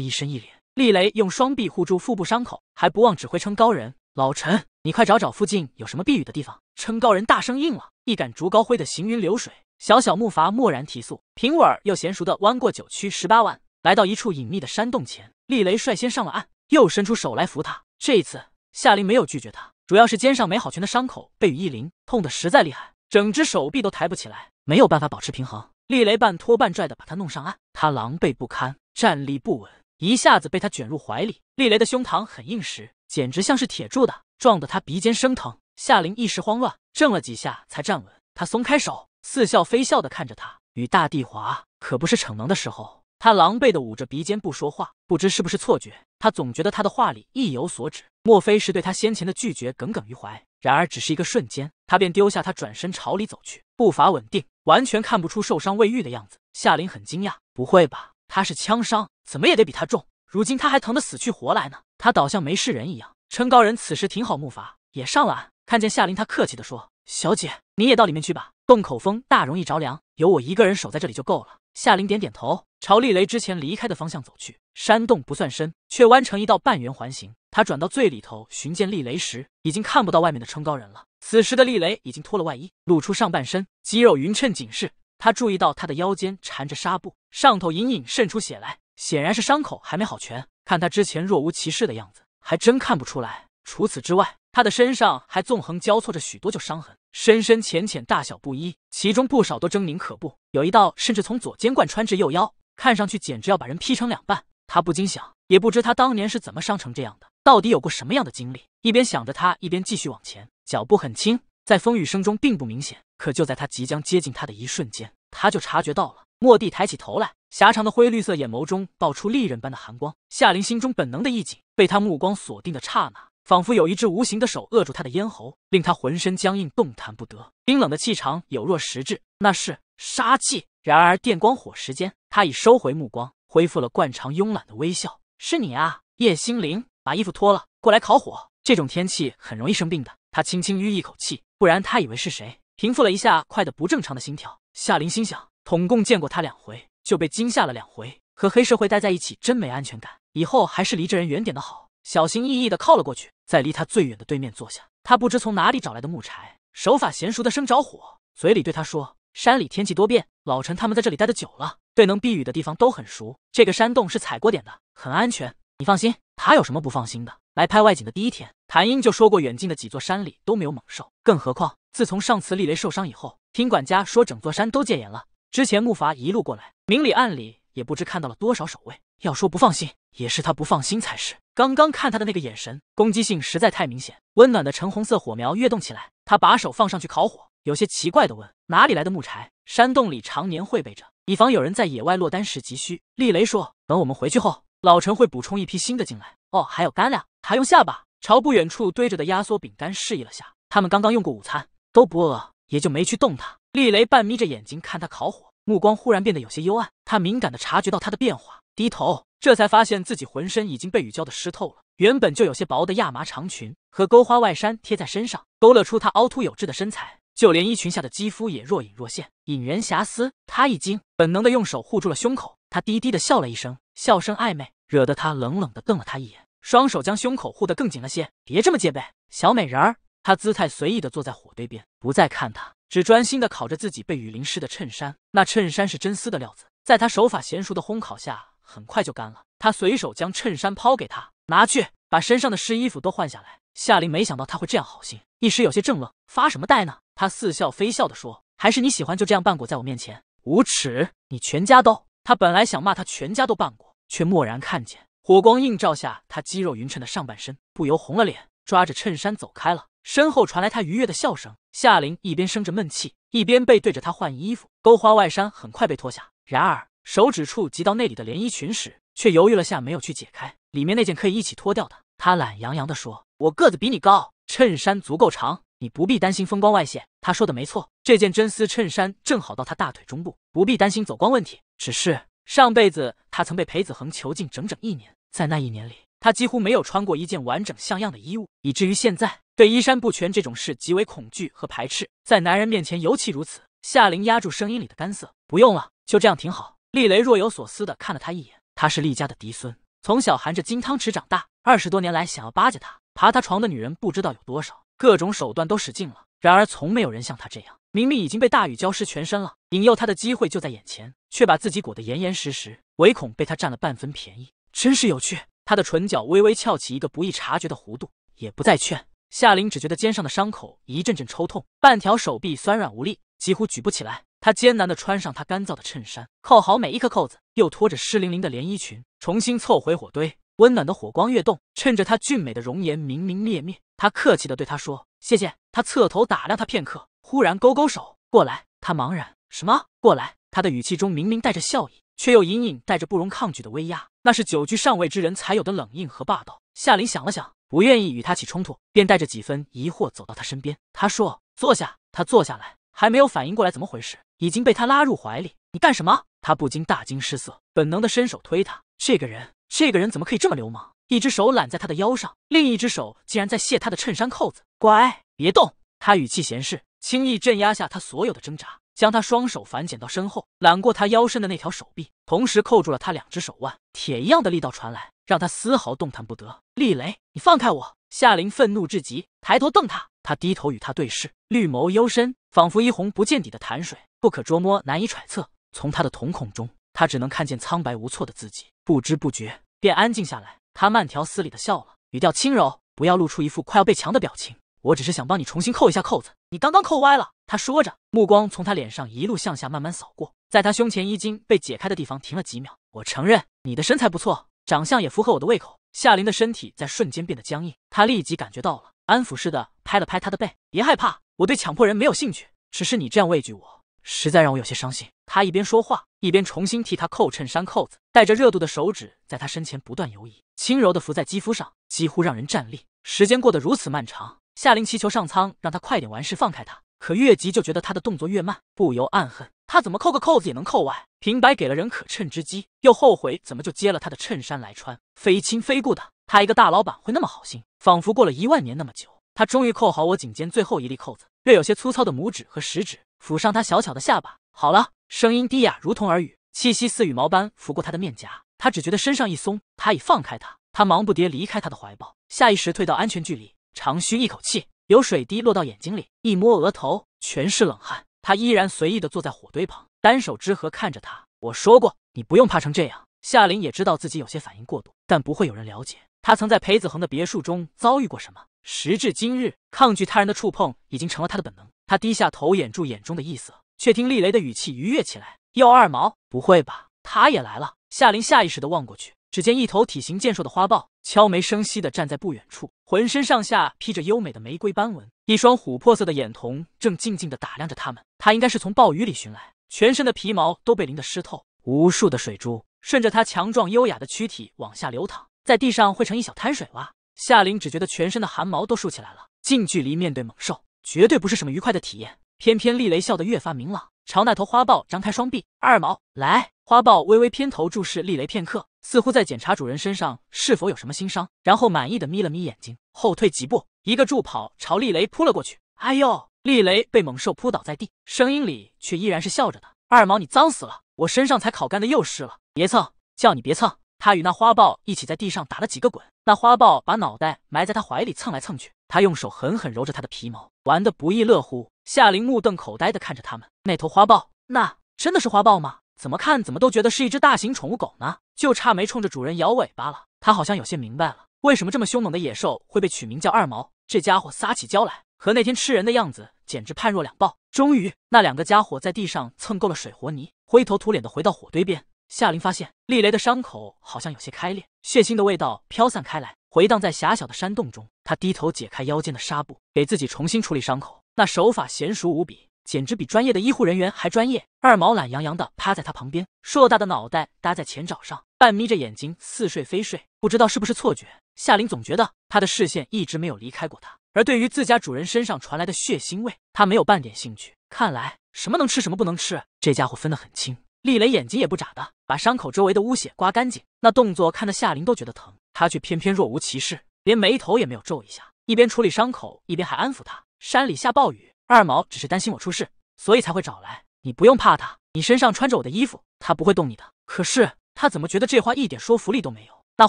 一身一脸。厉雷用双臂护住腹部伤口，还不忘指挥称高人：“老陈，你快找找附近有什么避雨的地方。”称高人大声应了，一杆竹篙挥得行云流水。小小木筏蓦然提速，平稳又娴熟地弯过九曲十八弯，来到一处隐秘的山洞前。厉雷率先上了岸，又伸出手来扶他。这一次，夏琳没有拒绝他，主要是肩上没好全的伤口被雨一淋，痛得实在厉害，整只手臂都抬不起来，没有办法保持平衡。厉雷半拖半拽的把他弄上岸，他狼狈不堪，站立不稳，一下子被他卷入怀里。厉雷的胸膛很硬实，简直像是铁铸的，撞得他鼻尖生疼。夏琳一时慌乱，怔了几下才站稳，他松开手。似笑非笑的看着他，与大帝华可不是逞能的时候。他狼狈的捂着鼻尖不说话，不知是不是错觉，他总觉得他的话里意有所指，莫非是对他先前的拒绝耿耿于怀？然而只是一个瞬间，他便丢下他，转身朝里走去，步伐稳定，完全看不出受伤未愈的样子。夏林很惊讶，不会吧？他是枪伤，怎么也得比他重，如今他还疼得死去活来呢，他倒像没事人一样。撑高人此时挺好木筏，也上了岸，看见夏林，他客气地说。小姐，你也到里面去吧。洞口风大，容易着凉，有我一个人守在这里就够了。夏玲点点头，朝厉雷之前离开的方向走去。山洞不算深，却弯成一道半圆环形。她转到最里头寻见厉雷时，已经看不到外面的撑高人了。此时的厉雷已经脱了外衣，露出上半身，肌肉匀称紧实。她注意到他的腰间缠着纱布，上头隐隐渗出血来，显然是伤口还没好全。看他之前若无其事的样子，还真看不出来。除此之外。他的身上还纵横交错着许多旧伤痕，深深浅浅、大小不一，其中不少都狰狞可怖，有一道甚至从左肩贯穿至右腰，看上去简直要把人劈成两半。他不禁想，也不知他当年是怎么伤成这样的，到底有过什么样的经历？一边想着他，一边继续往前，脚步很轻，在风雨声中并不明显。可就在他即将接近他的一瞬间，他就察觉到了。莫蒂抬起头来，狭长的灰绿色眼眸中爆出利刃般的寒光。夏林心中本能的一紧，被他目光锁定的刹那。仿佛有一只无形的手扼住他的咽喉，令他浑身僵硬，动弹不得。冰冷的气场有若实质，那是杀气。然而电光火石间，他已收回目光，恢复了惯常慵懒的微笑。是你啊，叶星凌！把衣服脱了，过来烤火。这种天气很容易生病的。他轻轻吁一口气，不然他以为是谁？平复了一下快得不正常的心跳。夏琳心想，统共见过他两回，就被惊吓了两回。和黑社会待在一起真没安全感，以后还是离这人远点的好。小心翼翼地靠了过去，在离他最远的对面坐下。他不知从哪里找来的木柴，手法娴熟的生着火，嘴里对他说：“山里天气多变，老陈他们在这里待得久了，对能避雨的地方都很熟。这个山洞是踩过点的，很安全，你放心。”他有什么不放心的？来拍外景的第一天，谭英就说过，远近的几座山里都没有猛兽，更何况自从上次厉雷受伤以后，听管家说整座山都戒严了。之前木筏一路过来，明里暗里也不知看到了多少守卫。要说不放心，也是他不放心才是。刚刚看他的那个眼神，攻击性实在太明显。温暖的橙红色火苗跃动起来，他把手放上去烤火，有些奇怪的问：“哪里来的木柴？”山洞里常年会备着，以防有人在野外落单时急需。厉雷说：“等我们回去后，老陈会补充一批新的进来。”哦，还有干粮，还用下巴朝不远处堆着的压缩饼干示意了下。他们刚刚用过午餐，都不饿，也就没去动它。厉雷半眯着眼睛看他烤火，目光忽然变得有些幽暗。他敏感的察觉到他的变化。低头，这才发现自己浑身已经被雨浇得湿透了。原本就有些薄的亚麻长裙和钩花外衫贴在身上，勾勒出她凹凸有致的身材，就连衣裙下的肌肤也若隐若现，引人遐思。他一惊，本能的用手护住了胸口。他低低的笑了一声，笑声暧昧，惹得他冷冷的瞪了他一眼，双手将胸口护得更紧了些。别这么戒备，小美人儿。他姿态随意的坐在火堆边，不再看他，只专心的烤着自己被雨淋湿的衬衫。那衬衫是真丝的料子，在他手法娴熟的烘烤下。很快就干了，他随手将衬衫抛给他，拿去把身上的湿衣服都换下来。夏琳没想到他会这样好心，一时有些怔愣，发什么呆呢？他似笑非笑的说：“还是你喜欢就这样半裹在我面前，无耻！你全家都……”他本来想骂他全家都半裹，却蓦然看见火光映照下他肌肉匀称的上半身，不由红了脸，抓着衬衫走开了。身后传来他愉悦的笑声。夏琳一边生着闷气，一边背对着他换衣服，钩花外衫很快被脱下。然而。手指触及到那里的连衣裙时，却犹豫了下，没有去解开里面那件可以一起脱掉的。他懒洋洋地说：“我个子比你高，衬衫足够长，你不必担心风光外泄。”他说的没错，这件真丝衬衫正好到他大腿中部，不必担心走光问题。只是上辈子他曾被裴子恒囚禁整整一年，在那一年里，他几乎没有穿过一件完整像样的衣物，以至于现在对衣衫不全这种事极为恐惧和排斥，在男人面前尤其如此。夏琳压住声音里的干涩：“不用了，就这样挺好。”厉雷若有所思地看了他一眼，他是厉家的嫡孙，从小含着金汤匙长大，二十多年来想要巴结他、爬他床的女人不知道有多少，各种手段都使尽了，然而从没有人像他这样，明明已经被大雨浇湿全身了，引诱他的机会就在眼前，却把自己裹得严严实实，唯恐被他占了半分便宜，真是有趣。他的唇角微微翘起一个不易察觉的弧度，也不再劝。夏琳只觉得肩上的伤口一阵阵抽痛，半条手臂酸软无力，几乎举不起来。他艰难地穿上他干燥的衬衫，扣好每一颗扣子，又拖着湿淋淋的连衣裙重新凑回火堆。温暖的火光跃动，趁着他俊美的容颜明明灭灭。他客气地对他说：“谢谢。”他侧头打量他片刻，忽然勾勾手过来。他茫然：“什么？过来？”他的语气中明明带着笑意，却又隐隐带着不容抗拒的威压，那是久居上位之人才有的冷硬和霸道。夏林想了想，不愿意与他起冲突，便带着几分疑惑走到他身边。他说：“坐下。”他坐下来，还没有反应过来怎么回事。已经被他拉入怀里，你干什么？他不禁大惊失色，本能的伸手推他。这个人，这个人怎么可以这么流氓？一只手揽在他的腰上，另一只手竟然在卸他的衬衫扣子。乖，别动。他语气闲适，轻易镇压下他所有的挣扎，将他双手反剪到身后，揽过他腰身的那条手臂，同时扣住了他两只手腕。铁一样的力道传来，让他丝毫动弹不得。厉雷，你放开我！夏琳愤怒至极，抬头瞪他。他低头与他对视，绿眸幽深，仿佛一泓不见底的潭水，不可捉摸，难以揣测。从他的瞳孔中，他只能看见苍白无措的自己。不知不觉，便安静下来。他慢条斯理的笑了，语调轻柔：“不要露出一副快要被强的表情。我只是想帮你重新扣一下扣子，你刚刚扣歪了。”他说着，目光从他脸上一路向下，慢慢扫过，在他胸前衣襟被解开的地方停了几秒。我承认，你的身材不错，长相也符合我的胃口。夏琳的身体在瞬间变得僵硬，他立即感觉到了。安抚似的拍了拍他的背，别害怕，我对强迫人没有兴趣，只是你这样畏惧我，实在让我有些伤心。他一边说话，一边重新替他扣衬衫扣子，带着热度的手指在他身前不断游移，轻柔的浮在肌肤上，几乎让人站立。时间过得如此漫长，夏琳祈求上苍让他快点完事，放开他。可越急就觉得他的动作越慢，不由暗恨他怎么扣个扣子也能扣歪，平白给了人可趁之机，又后悔怎么就接了他的衬衫来穿，非亲非故的。他一个大老板会那么好心，仿佛过了一万年那么久，他终于扣好我颈间最后一粒扣子，略有些粗糙的拇指和食指抚上他小巧的下巴。好了，声音低哑，如同耳语，气息似羽毛般拂过他的面颊。他只觉得身上一松，他已放开他，他忙不迭离开他的怀抱，下意识退到安全距离，长吁一口气，有水滴落到眼睛里，一摸额头全是冷汗。他依然随意的坐在火堆旁，单手支合看着他。我说过，你不用怕成这样。夏琳也知道自己有些反应过度，但不会有人了解。他曾在裴子恒的别墅中遭遇过什么？时至今日，抗拒他人的触碰已经成了他的本能。他低下头，掩住眼中的异色，却听厉雷的语气愉悦起来：“又二毛，不会吧？他也来了？”夏林下意识地望过去，只见一头体型健硕的花豹悄没声息地站在不远处，浑身上下披着优美的玫瑰斑纹，一双琥珀色的眼瞳正静静地打量着他们。他应该是从暴雨里寻来，全身的皮毛都被淋得湿透，无数的水珠顺着他强壮优雅的躯体往下流淌。在地上汇成一小滩水洼，夏琳只觉得全身的汗毛都竖起来了。近距离面对猛兽，绝对不是什么愉快的体验。偏偏厉雷笑得越发明朗，朝那头花豹张开双臂：“二毛，来！”花豹微微偏头注视厉雷片刻，似乎在检查主人身上是否有什么新伤，然后满意的眯了眯眼睛，后退几步，一个助跑朝厉雷扑了过去。哎呦！厉雷被猛兽扑倒在地，声音里却依然是笑着的：“二毛，你脏死了，我身上才烤干的又湿了，别蹭，叫你别蹭。”他与那花豹一起在地上打了几个滚，那花豹把脑袋埋在他怀里蹭来蹭去，他用手狠狠揉着他的皮毛，玩得不亦乐乎。夏琳目瞪口呆地看着他们，那头花豹，那真的是花豹吗？怎么看怎么都觉得是一只大型宠物狗呢，就差没冲着主人摇尾巴了。他好像有些明白了，为什么这么凶猛的野兽会被取名叫二毛？这家伙撒起娇来，和那天吃人的样子简直判若两豹。终于，那两个家伙在地上蹭够了水和泥，灰头土脸的回到火堆边。夏琳发现利雷的伤口好像有些开裂，血腥的味道飘散开来，回荡在狭小的山洞中。他低头解开腰间的纱布，给自己重新处理伤口，那手法娴熟无比，简直比专业的医护人员还专业。二毛懒洋洋的趴在他旁边，硕大的脑袋搭在前爪上，半眯着眼睛，似睡非睡。不知道是不是错觉，夏琳总觉得他的视线一直没有离开过他。而对于自家主人身上传来的血腥味，他没有半点兴趣。看来什么能吃，什么不能吃，这家伙分得很清。厉雷眼睛也不眨的把伤口周围的污血刮干净，那动作看得夏琳都觉得疼，他却偏偏若无其事，连眉头也没有皱一下。一边处理伤口，一边还安抚他：“山里下暴雨，二毛只是担心我出事，所以才会找来。你不用怕他，你身上穿着我的衣服，他不会动你的。”可是他怎么觉得这话一点说服力都没有？那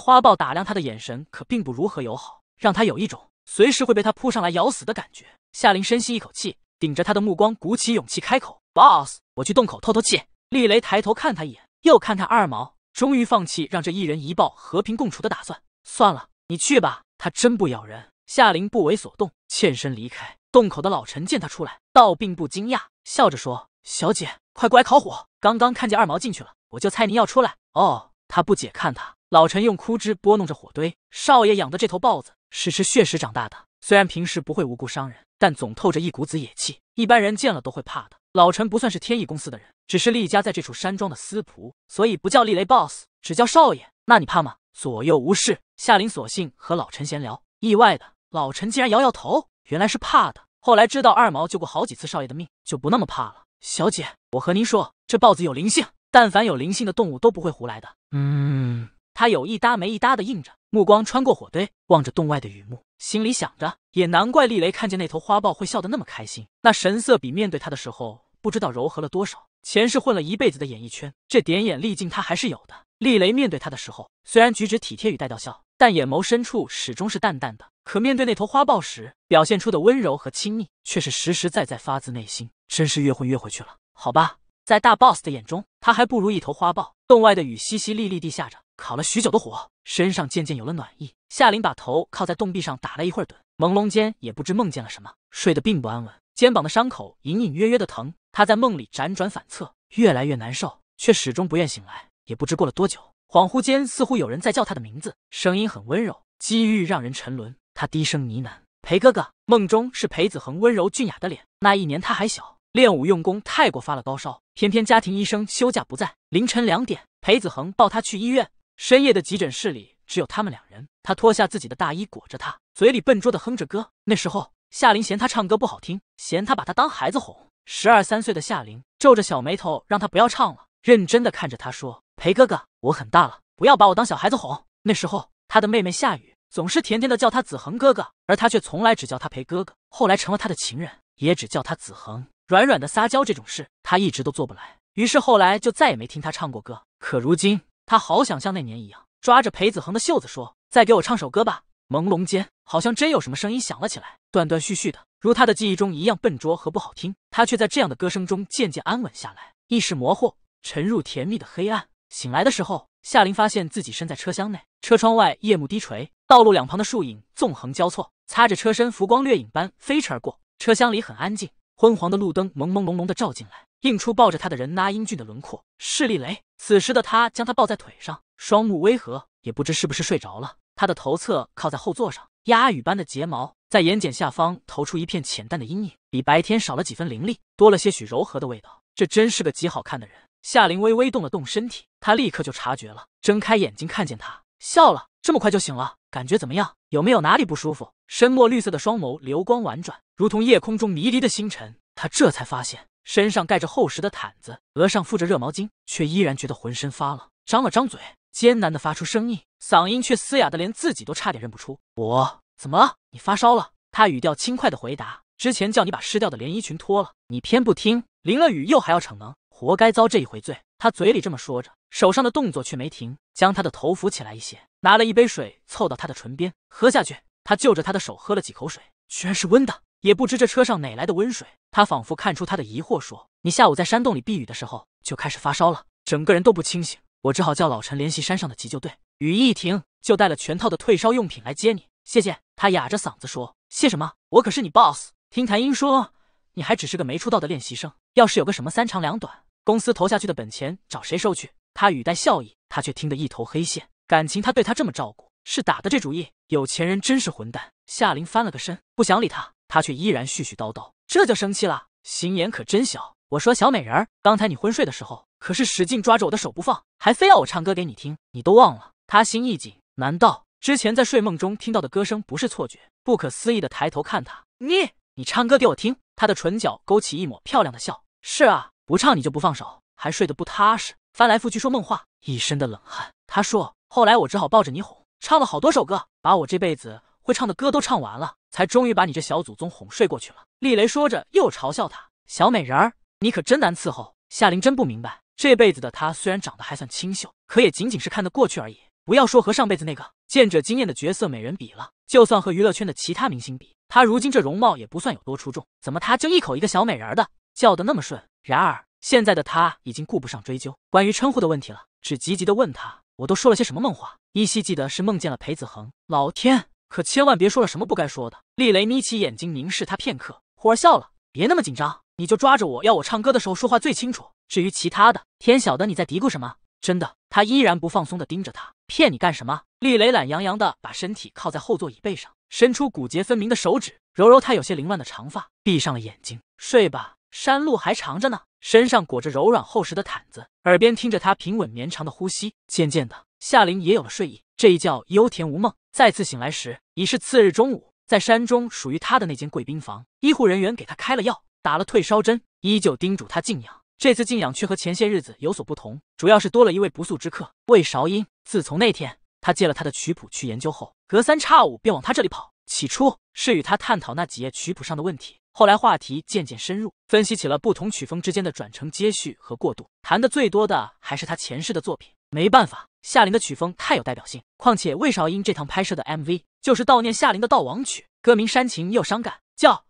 花豹打量他的眼神可并不如何友好，让他有一种随时会被他扑上来咬死的感觉。夏琳深吸一口气，顶着他的目光，鼓起勇气开口：“Boss，我去洞口透透气。”厉雷抬头看他一眼，又看看二毛，终于放弃让这一人一豹和平共处的打算。算了，你去吧，他真不咬人。夏琳不为所动，欠身离开。洞口的老陈见他出来，倒并不惊讶，笑着说：“小姐，快过来烤火。刚刚看见二毛进去了，我就猜你要出来。”哦，他不解看他。老陈用枯枝拨弄着火堆。少爷养的这头豹子是吃血食长大的，虽然平时不会无故伤人，但总透着一股子野气，一般人见了都会怕的。老陈不算是天意公司的人。只是厉家在这处山庄的私仆，所以不叫厉雷 boss，只叫少爷。那你怕吗？左右无事，夏林索性和老陈闲聊。意外的，老陈竟然摇摇头，原来是怕的。后来知道二毛救过好几次少爷的命，就不那么怕了。小姐，我和您说，这豹子有灵性，但凡有灵性的动物都不会胡来的。嗯，他有一搭没一搭的应着，目光穿过火堆，望着洞外的雨幕，心里想着，也难怪厉雷看见那头花豹会笑得那么开心，那神色比面对他的时候不知道柔和了多少。前世混了一辈子的演艺圈，这点眼力劲他还是有的。丽雷面对他的时候，虽然举止体贴与带笑，但眼眸深处始终是淡淡的。可面对那头花豹时，表现出的温柔和亲昵，却是实实在在发自内心。真是越混越回去了，好吧。在大 boss 的眼中，他还不如一头花豹。洞外的雨淅淅沥沥地下着，烤了许久的火，身上渐渐有了暖意。夏琳把头靠在洞壁上打了一会儿盹，朦胧间也不知梦见了什么，睡得并不安稳，肩膀的伤口隐隐约约的疼。他在梦里辗转反侧，越来越难受，却始终不愿醒来。也不知过了多久，恍惚间似乎有人在叫他的名字，声音很温柔。机遇让人沉沦，他低声呢喃：“裴哥哥。”梦中是裴子恒温柔俊雅的脸。那一年他还小，练武用功太过，发了高烧，偏偏家庭医生休假不在。凌晨两点，裴子恒抱他去医院。深夜的急诊室里只有他们两人，他脱下自己的大衣裹着他，嘴里笨拙的哼着歌。那时候夏琳嫌他唱歌不好听，嫌他把他当孩子哄。十二三岁的夏琳皱着小眉头，让他不要唱了，认真的看着他说：“裴哥哥，我很大了，不要把我当小孩子哄。”那时候，他的妹妹夏雨总是甜甜的叫他子恒哥哥，而他却从来只叫他裴哥哥。后来成了他的情人，也只叫他子恒。软软的撒娇这种事，他一直都做不来。于是后来就再也没听他唱过歌。可如今，他好想像那年一样，抓着裴子恒的袖子说：“再给我唱首歌吧。”朦胧间，好像真有什么声音响了起来，断断续续的。如他的记忆中一样笨拙和不好听，他却在这样的歌声中渐渐安稳下来，意识模糊，沉入甜蜜的黑暗。醒来的时候，夏琳发现自己身在车厢内，车窗外夜幕低垂，道路两旁的树影纵横交错，擦着车身，浮光掠影般飞驰而过。车厢里很安静，昏黄的路灯朦朦胧胧的照进来，映出抱着他的人那英俊的轮廓。是力雷。此时的他将他抱在腿上，双目微合，也不知是不是睡着了，他的头侧靠在后座上。鸦羽般的睫毛在眼睑下方投出一片浅淡的阴影，比白天少了几分凌厉，多了些许柔和的味道。这真是个极好看的人。夏玲微微动了动身体，她立刻就察觉了，睁开眼睛看见他笑了。这么快就醒了，感觉怎么样？有没有哪里不舒服？深墨绿色的双眸流光婉转，如同夜空中迷离的星辰。她这才发现身上盖着厚实的毯子，额上敷着热毛巾，却依然觉得浑身发冷。张了张嘴，艰难的发出声音。嗓音却嘶哑的连自己都差点认不出。我怎么了？你发烧了？他语调轻快的回答。之前叫你把湿掉的连衣裙脱了，你偏不听，淋了雨又还要逞能，活该遭这一回罪。他嘴里这么说着，手上的动作却没停，将他的头扶起来一些，拿了一杯水凑到他的唇边，喝下去。他就着他的手喝了几口水，居然是温的，也不知这车上哪来的温水。他仿佛看出他的疑惑，说：你下午在山洞里避雨的时候就开始发烧了，整个人都不清醒，我只好叫老陈联系山上的急救队。雨一停，就带了全套的退烧用品来接你。谢谢。他哑着嗓子说：“谢什么？我可是你 boss。听谭英说，你还只是个没出道的练习生，要是有个什么三长两短，公司投下去的本钱找谁收去？”他语带笑意，他却听得一头黑线。感情他对他这么照顾，是打的这主意？有钱人真是混蛋！夏琳翻了个身，不想理他，他却依然絮絮叨叨。这就生气了，心眼可真小。我说小美人，刚才你昏睡的时候，可是使劲抓着我的手不放，还非要我唱歌给你听，你都忘了？他心一紧，难道之前在睡梦中听到的歌声不是错觉？不可思议的抬头看他，你你唱歌给我听。他的唇角勾起一抹漂亮的笑。是啊，不唱你就不放手，还睡得不踏实，翻来覆去说梦话，一身的冷汗。他说，后来我只好抱着你哄，唱了好多首歌，把我这辈子会唱的歌都唱完了，才终于把你这小祖宗哄睡过去了。厉雷说着又嘲笑他，小美人儿，你可真难伺候。夏琳真不明白，这辈子的他虽然长得还算清秀，可也仅仅是看得过去而已。不要说和上辈子那个见者惊艳的绝色美人比了，就算和娱乐圈的其他明星比，她如今这容貌也不算有多出众。怎么她就一口一个小美人儿的叫的那么顺？然而现在的她已经顾不上追究关于称呼的问题了，只急急地问他：“我都说了些什么梦话？依稀记得是梦见了裴子恒。老天，可千万别说了什么不该说的。”厉雷眯起眼睛凝视他片刻，忽而笑了：“别那么紧张，你就抓着我要我唱歌的时候说话最清楚。至于其他的，天晓得你在嘀咕什么？真的。”他依然不放松的盯着他，骗你干什么？厉雷懒洋洋的把身体靠在后座椅背上，伸出骨节分明的手指，揉揉他有些凌乱的长发，闭上了眼睛，睡吧，山路还长着呢。身上裹着柔软厚实的毯子，耳边听着他平稳绵长的呼吸，渐渐的，夏琳也有了睡意。这一觉幽甜无梦，再次醒来时已是次日中午，在山中属于他的那间贵宾房，医护人员给他开了药，打了退烧针，依旧叮嘱他静养。这次静养却和前些日子有所不同，主要是多了一位不速之客魏韶音。自从那天他借了他的曲谱去研究后，隔三差五便往他这里跑。起初是与他探讨那几页曲谱上的问题，后来话题渐渐深入，分析起了不同曲风之间的转承接续和过渡。谈的最多的还是他前世的作品。没办法，夏琳的曲风太有代表性。况且魏韶音这趟拍摄的 MV 就是悼念夏琳的悼亡曲，歌名煽情又伤感，叫《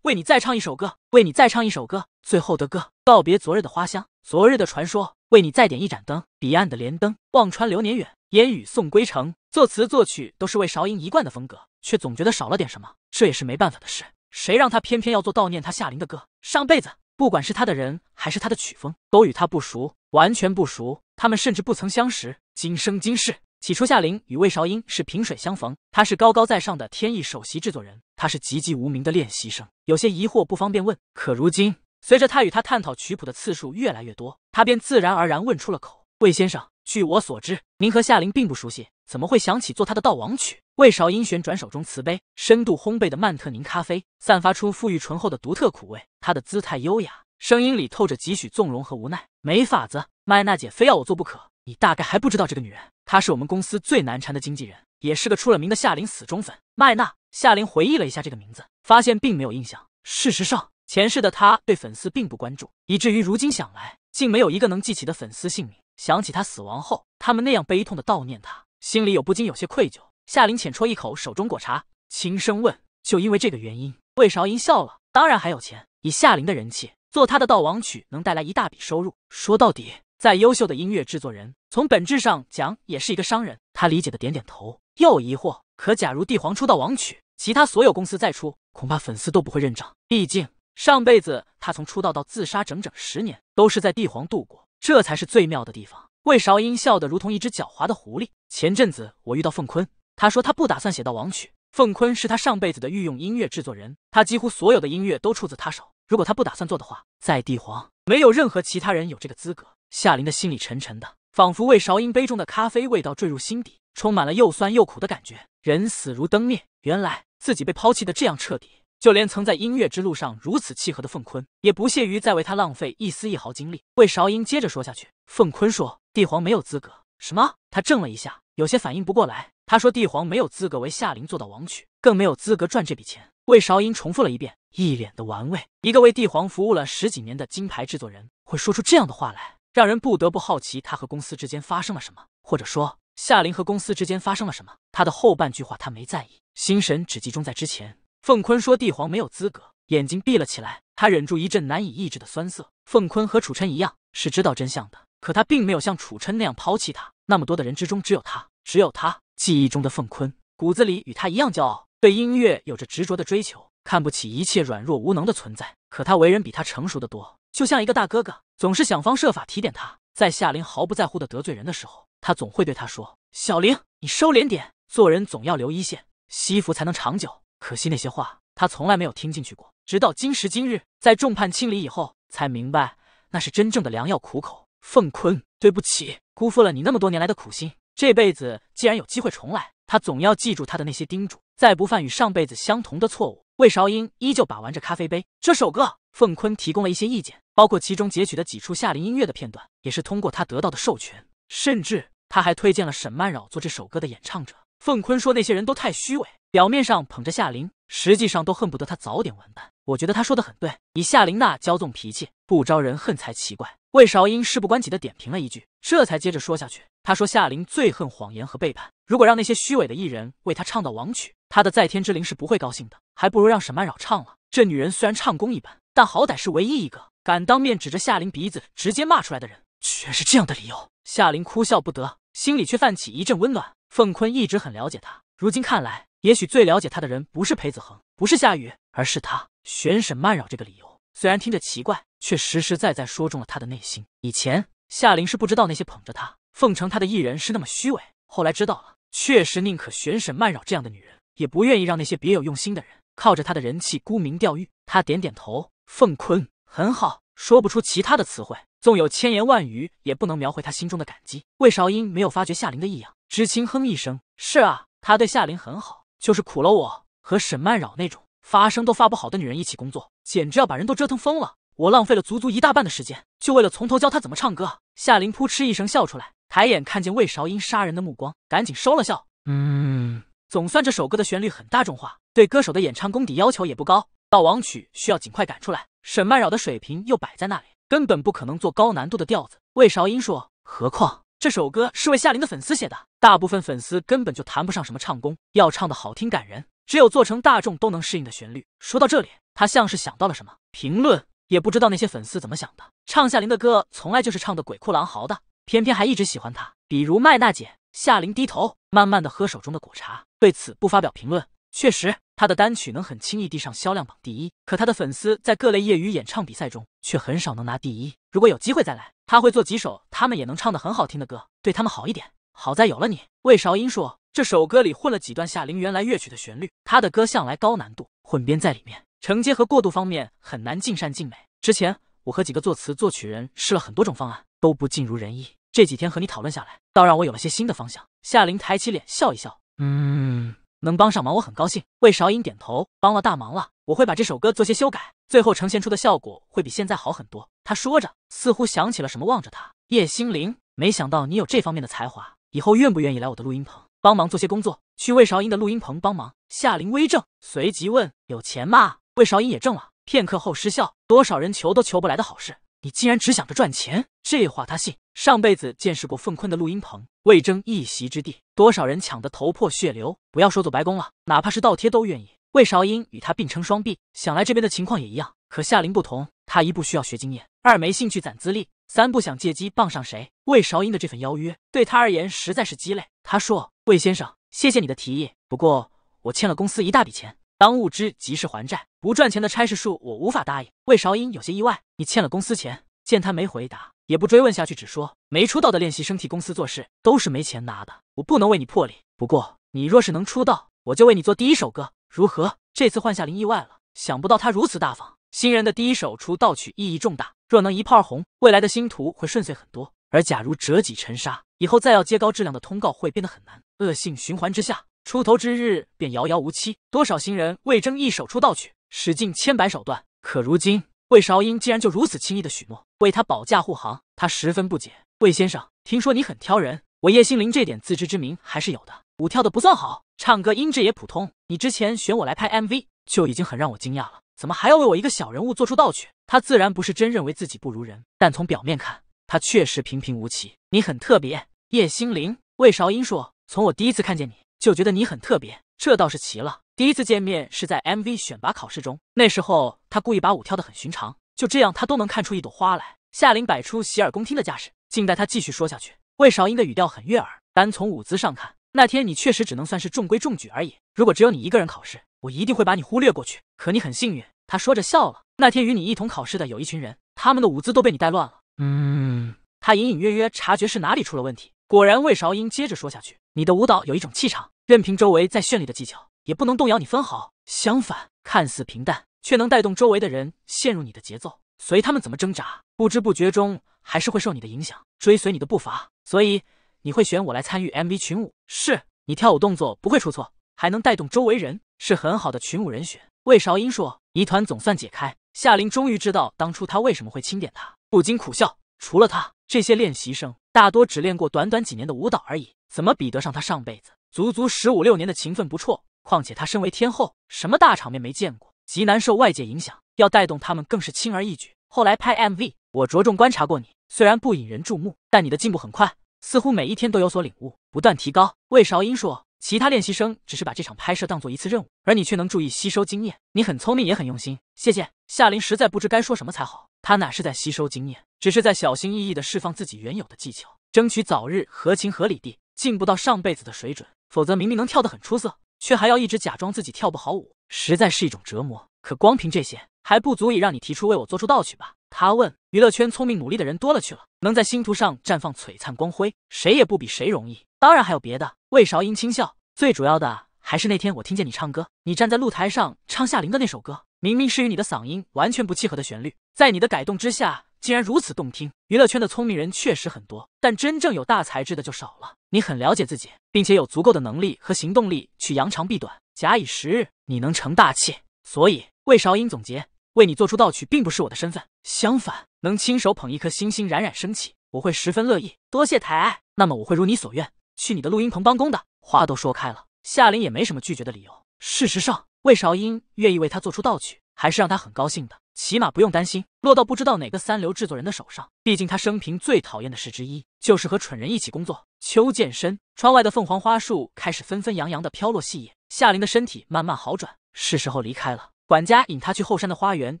为你再唱一首歌》，为你再唱一首歌，最后的歌。告别昨日的花香，昨日的传说，为你再点一盏灯。彼岸的莲灯，望穿流年远，烟雨送归程。作词作曲都是魏韶音一贯的风格，却总觉得少了点什么。这也是没办法的事，谁让他偏偏要做悼念他夏琳的歌？上辈子不管是他的人还是他的曲风，都与他不熟，完全不熟，他们甚至不曾相识。今生今世，起初夏琳与魏韶英是萍水相逢，他是高高在上的天意首席制作人，他是籍籍无名的练习生，有些疑惑不方便问。可如今。随着他与他探讨曲谱的次数越来越多，他便自然而然问出了口：“魏先生，据我所知，您和夏琳并不熟悉，怎么会想起做他的《悼亡曲》？”魏韶音旋转手中瓷杯，深度烘焙的曼特宁咖啡散发出馥郁醇厚的独特苦味。他的姿态优雅，声音里透着几许纵容和无奈：“没法子，麦娜姐非要我做不可。你大概还不知道这个女人，她是我们公司最难缠的经纪人，也是个出了名的夏琳死忠粉。”麦娜。夏琳回忆了一下这个名字，发现并没有印象。事实上。前世的他对粉丝并不关注，以至于如今想来，竟没有一个能记起的粉丝姓名。想起他死亡后，他们那样悲痛的悼念他，心里有不禁有些愧疚。夏林浅啜一口手中果茶，轻声问：“就因为这个原因？”魏韶音笑了：“当然还有钱。以夏林的人气，做他的悼王曲能带来一大笔收入。说到底，再优秀的音乐制作人，从本质上讲也是一个商人。”他理解的点点头，又疑惑：“可假如帝皇出道王曲，其他所有公司再出，恐怕粉丝都不会认账。毕竟……”上辈子他从出道到自杀，整整十年都是在帝皇度过，这才是最妙的地方。魏韶英笑得如同一只狡猾的狐狸。前阵子我遇到凤坤，他说他不打算写到王曲。凤坤是他上辈子的御用音乐制作人，他几乎所有的音乐都出自他手。如果他不打算做的话，在帝皇没有任何其他人有这个资格。夏琳的心里沉沉的，仿佛魏韶英杯中的咖啡味道坠入心底，充满了又酸又苦的感觉。人死如灯灭，原来自己被抛弃的这样彻底。就连曾在音乐之路上如此契合的凤坤，也不屑于再为他浪费一丝一毫精力。魏韶英接着说下去。凤坤说：“帝皇没有资格。”什么？他怔了一下，有些反应不过来。他说：“帝皇没有资格为夏琳做到王曲，更没有资格赚这笔钱。”魏韶英重复了一遍，一脸的玩味。一个为帝皇服务了十几年的金牌制作人，会说出这样的话来，让人不得不好奇他和公司之间发生了什么，或者说夏琳和公司之间发生了什么。他的后半句话他没在意，心神只集中在之前。凤坤说：“帝皇没有资格。”眼睛闭了起来，他忍住一阵难以抑制的酸涩。凤坤和楚琛一样，是知道真相的，可他并没有像楚琛那样抛弃他。那么多的人之中，只有他，只有他。记忆中的凤坤，骨子里与他一样骄傲，对音乐有着执着的追求，看不起一切软弱无能的存在。可他为人比他成熟的多，就像一个大哥哥，总是想方设法提点他。在夏琳毫不在乎的得罪人的时候，他总会对他说：“小玲，你收敛点，做人总要留一线，惜福才能长久。”可惜那些话，他从来没有听进去过。直到今时今日，在众叛亲离以后，才明白那是真正的良药苦口。凤坤，对不起，辜负了你那么多年来的苦心。这辈子既然有机会重来，他总要记住他的那些叮嘱，再不犯与上辈子相同的错误。魏韶英依旧把玩着咖啡杯。这首歌，凤坤提供了一些意见，包括其中截取的几处夏林音乐的片段，也是通过他得到的授权。甚至他还推荐了沈曼扰做这首歌的演唱者。凤坤说那些人都太虚伪。表面上捧着夏琳，实际上都恨不得她早点完蛋。我觉得他说的很对，以夏琳那骄纵脾气，不招人恨才奇怪。魏韶英事不关己的点评了一句，这才接着说下去。他说夏琳最恨谎言和背叛，如果让那些虚伪的艺人为她唱到王曲，她的在天之灵是不会高兴的。还不如让沈曼扰唱了。这女人虽然唱功一般，但好歹是唯一一个敢当面指着夏琳鼻子直接骂出来的人。全是这样的理由，夏琳哭笑不得，心里却泛起一阵温暖。凤坤一直很了解她，如今看来。也许最了解他的人不是裴子恒，不是夏雨，而是他。玄沈曼扰这个理由虽然听着奇怪，却实实在在说中了他的内心。以前夏琳是不知道那些捧着他、奉承他的艺人是那么虚伪，后来知道了，确实宁可玄沈曼扰这样的女人，也不愿意让那些别有用心的人靠着他的人气沽名钓誉。他点点头，凤坤很好，说不出其他的词汇，纵有千言万语也不能描绘他心中的感激。魏韶英没有发觉夏琳的异样，只轻哼一声：“是啊，他对夏琳很好。”就是苦了我和沈曼扰那种发声都发不好的女人一起工作，简直要把人都折腾疯了。我浪费了足足一大半的时间，就为了从头教她怎么唱歌。夏琳扑哧一声笑出来，抬眼看见魏韶音杀人的目光，赶紧收了笑。嗯，总算这首歌的旋律很大众化，对歌手的演唱功底要求也不高。悼亡曲需要尽快赶出来，沈曼扰的水平又摆在那里，根本不可能做高难度的调子。魏韶音说，何况。这首歌是为夏琳的粉丝写的。大部分粉丝根本就谈不上什么唱功，要唱的好听感人，只有做成大众都能适应的旋律。说到这里，他像是想到了什么，评论也不知道那些粉丝怎么想的。唱夏琳的歌从来就是唱的鬼哭狼嚎的，偏偏还一直喜欢他。比如麦娜姐，夏琳低头慢慢的喝手中的果茶，对此不发表评论。确实，他的单曲能很轻易地上销量榜第一，可他的粉丝在各类业余演唱比赛中却很少能拿第一。如果有机会再来。他会做几首他们也能唱得很好听的歌，对他们好一点。好在有了你，魏韶音说，这首歌里混了几段夏琳原来乐曲的旋律。他的歌向来高难度，混编在里面，承接和过渡方面很难尽善尽美。之前我和几个作词作曲人试了很多种方案，都不尽如人意。这几天和你讨论下来，倒让我有了些新的方向。夏琳抬起脸笑一笑，嗯。能帮上忙，我很高兴。魏少音点头，帮了大忙了。我会把这首歌做些修改，最后呈现出的效果会比现在好很多。他说着，似乎想起了什么，望着他。叶星凌，没想到你有这方面的才华，以后愿不愿意来我的录音棚帮忙做些工作？去魏少音的录音棚帮忙？夏林微怔，随即问：有钱吗？魏少音也怔了片刻后失笑：多少人求都求不来的好事。你竟然只想着赚钱，这话他信。上辈子见识过凤坤的录音棚，魏征一席之地，多少人抢得头破血流。不要说做白宫了，哪怕是倒贴都愿意。魏韶英与他并称双臂，想来这边的情况也一样。可夏林不同，他一不需要学经验，二没兴趣攒资历，三不想借机傍上谁。魏韶英的这份邀约对他而言实在是鸡肋。他说：“魏先生，谢谢你的提议，不过我欠了公司一大笔钱。”当务之急是还债，不赚钱的差事数我无法答应。魏韶音有些意外，你欠了公司钱。见他没回答，也不追问下去，只说没出道的练习生替公司做事都是没钱拿的，我不能为你破例。不过你若是能出道，我就为你做第一首歌，如何？这次换夏林意外了，想不到他如此大方。新人的第一首出道曲意义重大，若能一炮而红，未来的星途会顺遂很多。而假如折戟沉沙，以后再要接高质量的通告会变得很难。恶性循环之下。出头之日便遥遥无期，多少新人为争一手出道曲，使尽千百手段。可如今，魏韶英竟然就如此轻易的许诺为他保驾护航，他十分不解。魏先生，听说你很挑人，我叶心凌这点自知之明还是有的。舞跳得不算好，唱歌音质也普通。你之前选我来拍 MV，就已经很让我惊讶了，怎么还要为我一个小人物做出道曲？他自然不是真认为自己不如人，但从表面看，他确实平平无奇。你很特别，叶心凌。魏韶英说，从我第一次看见你。就觉得你很特别，这倒是奇了。第一次见面是在 MV 选拔考试中，那时候他故意把舞跳得很寻常，就这样他都能看出一朵花来。夏琳摆出洗耳恭听的架势，静待他继续说下去。魏韶音的语调很悦耳，单从舞姿上看，那天你确实只能算是中规中矩而已。如果只有你一个人考试，我一定会把你忽略过去。可你很幸运，他说着笑了。那天与你一同考试的有一群人，他们的舞姿都被你带乱了。嗯，他隐隐约约察觉是哪里出了问题。果然，魏韶音接着说下去。你的舞蹈有一种气场，任凭周围再绚丽的技巧，也不能动摇你分毫。相反，看似平淡，却能带动周围的人陷入你的节奏，随他们怎么挣扎，不知不觉中还是会受你的影响，追随你的步伐。所以你会选我来参与 MV 群舞，是你跳舞动作不会出错，还能带动周围人，是很好的群舞人选。魏韶音说，疑团总算解开，夏琳终于知道当初他为什么会轻点他，不禁苦笑。除了他，这些练习生大多只练过短短几年的舞蹈而已。怎么比得上他上辈子足足十五六年的情分不辍？况且他身为天后，什么大场面没见过，极难受外界影响，要带动他们更是轻而易举。后来拍 MV，我着重观察过你，虽然不引人注目，但你的进步很快，似乎每一天都有所领悟，不断提高。魏韶英说，其他练习生只是把这场拍摄当做一次任务，而你却能注意吸收经验。你很聪明，也很用心，谢谢。夏琳实在不知该说什么才好。她哪是在吸收经验，只是在小心翼翼地释放自己原有的技巧，争取早日合情合理地。进不到上辈子的水准，否则明明能跳得很出色，却还要一直假装自己跳不好舞，实在是一种折磨。可光凭这些还不足以让你提出为我做出道曲吧？他问。娱乐圈聪明努力的人多了去了，能在星途上绽放璀璨光辉，谁也不比谁容易。当然还有别的。魏韶音轻笑，最主要的还是那天我听见你唱歌，你站在露台上唱夏琳的那首歌，明明是与你的嗓音完全不契合的旋律，在你的改动之下。竟然如此动听！娱乐圈的聪明人确实很多，但真正有大才智的就少了。你很了解自己，并且有足够的能力和行动力去扬长避短，假以时日，你能成大器。所以，魏韶英总结，为你做出盗曲并不是我的身份，相反，能亲手捧一颗星星冉冉升起，我会十分乐意。多谢抬爱，那么我会如你所愿，去你的录音棚帮工的。话都说开了，夏琳也没什么拒绝的理由。事实上，魏韶英愿意为他做出盗曲，还是让他很高兴的。起码不用担心落到不知道哪个三流制作人的手上。毕竟他生平最讨厌的事之一就是和蠢人一起工作。秋健深，窗外的凤凰花树开始纷纷扬扬的飘落细叶。夏琳的身体慢慢好转，是时候离开了。管家引他去后山的花园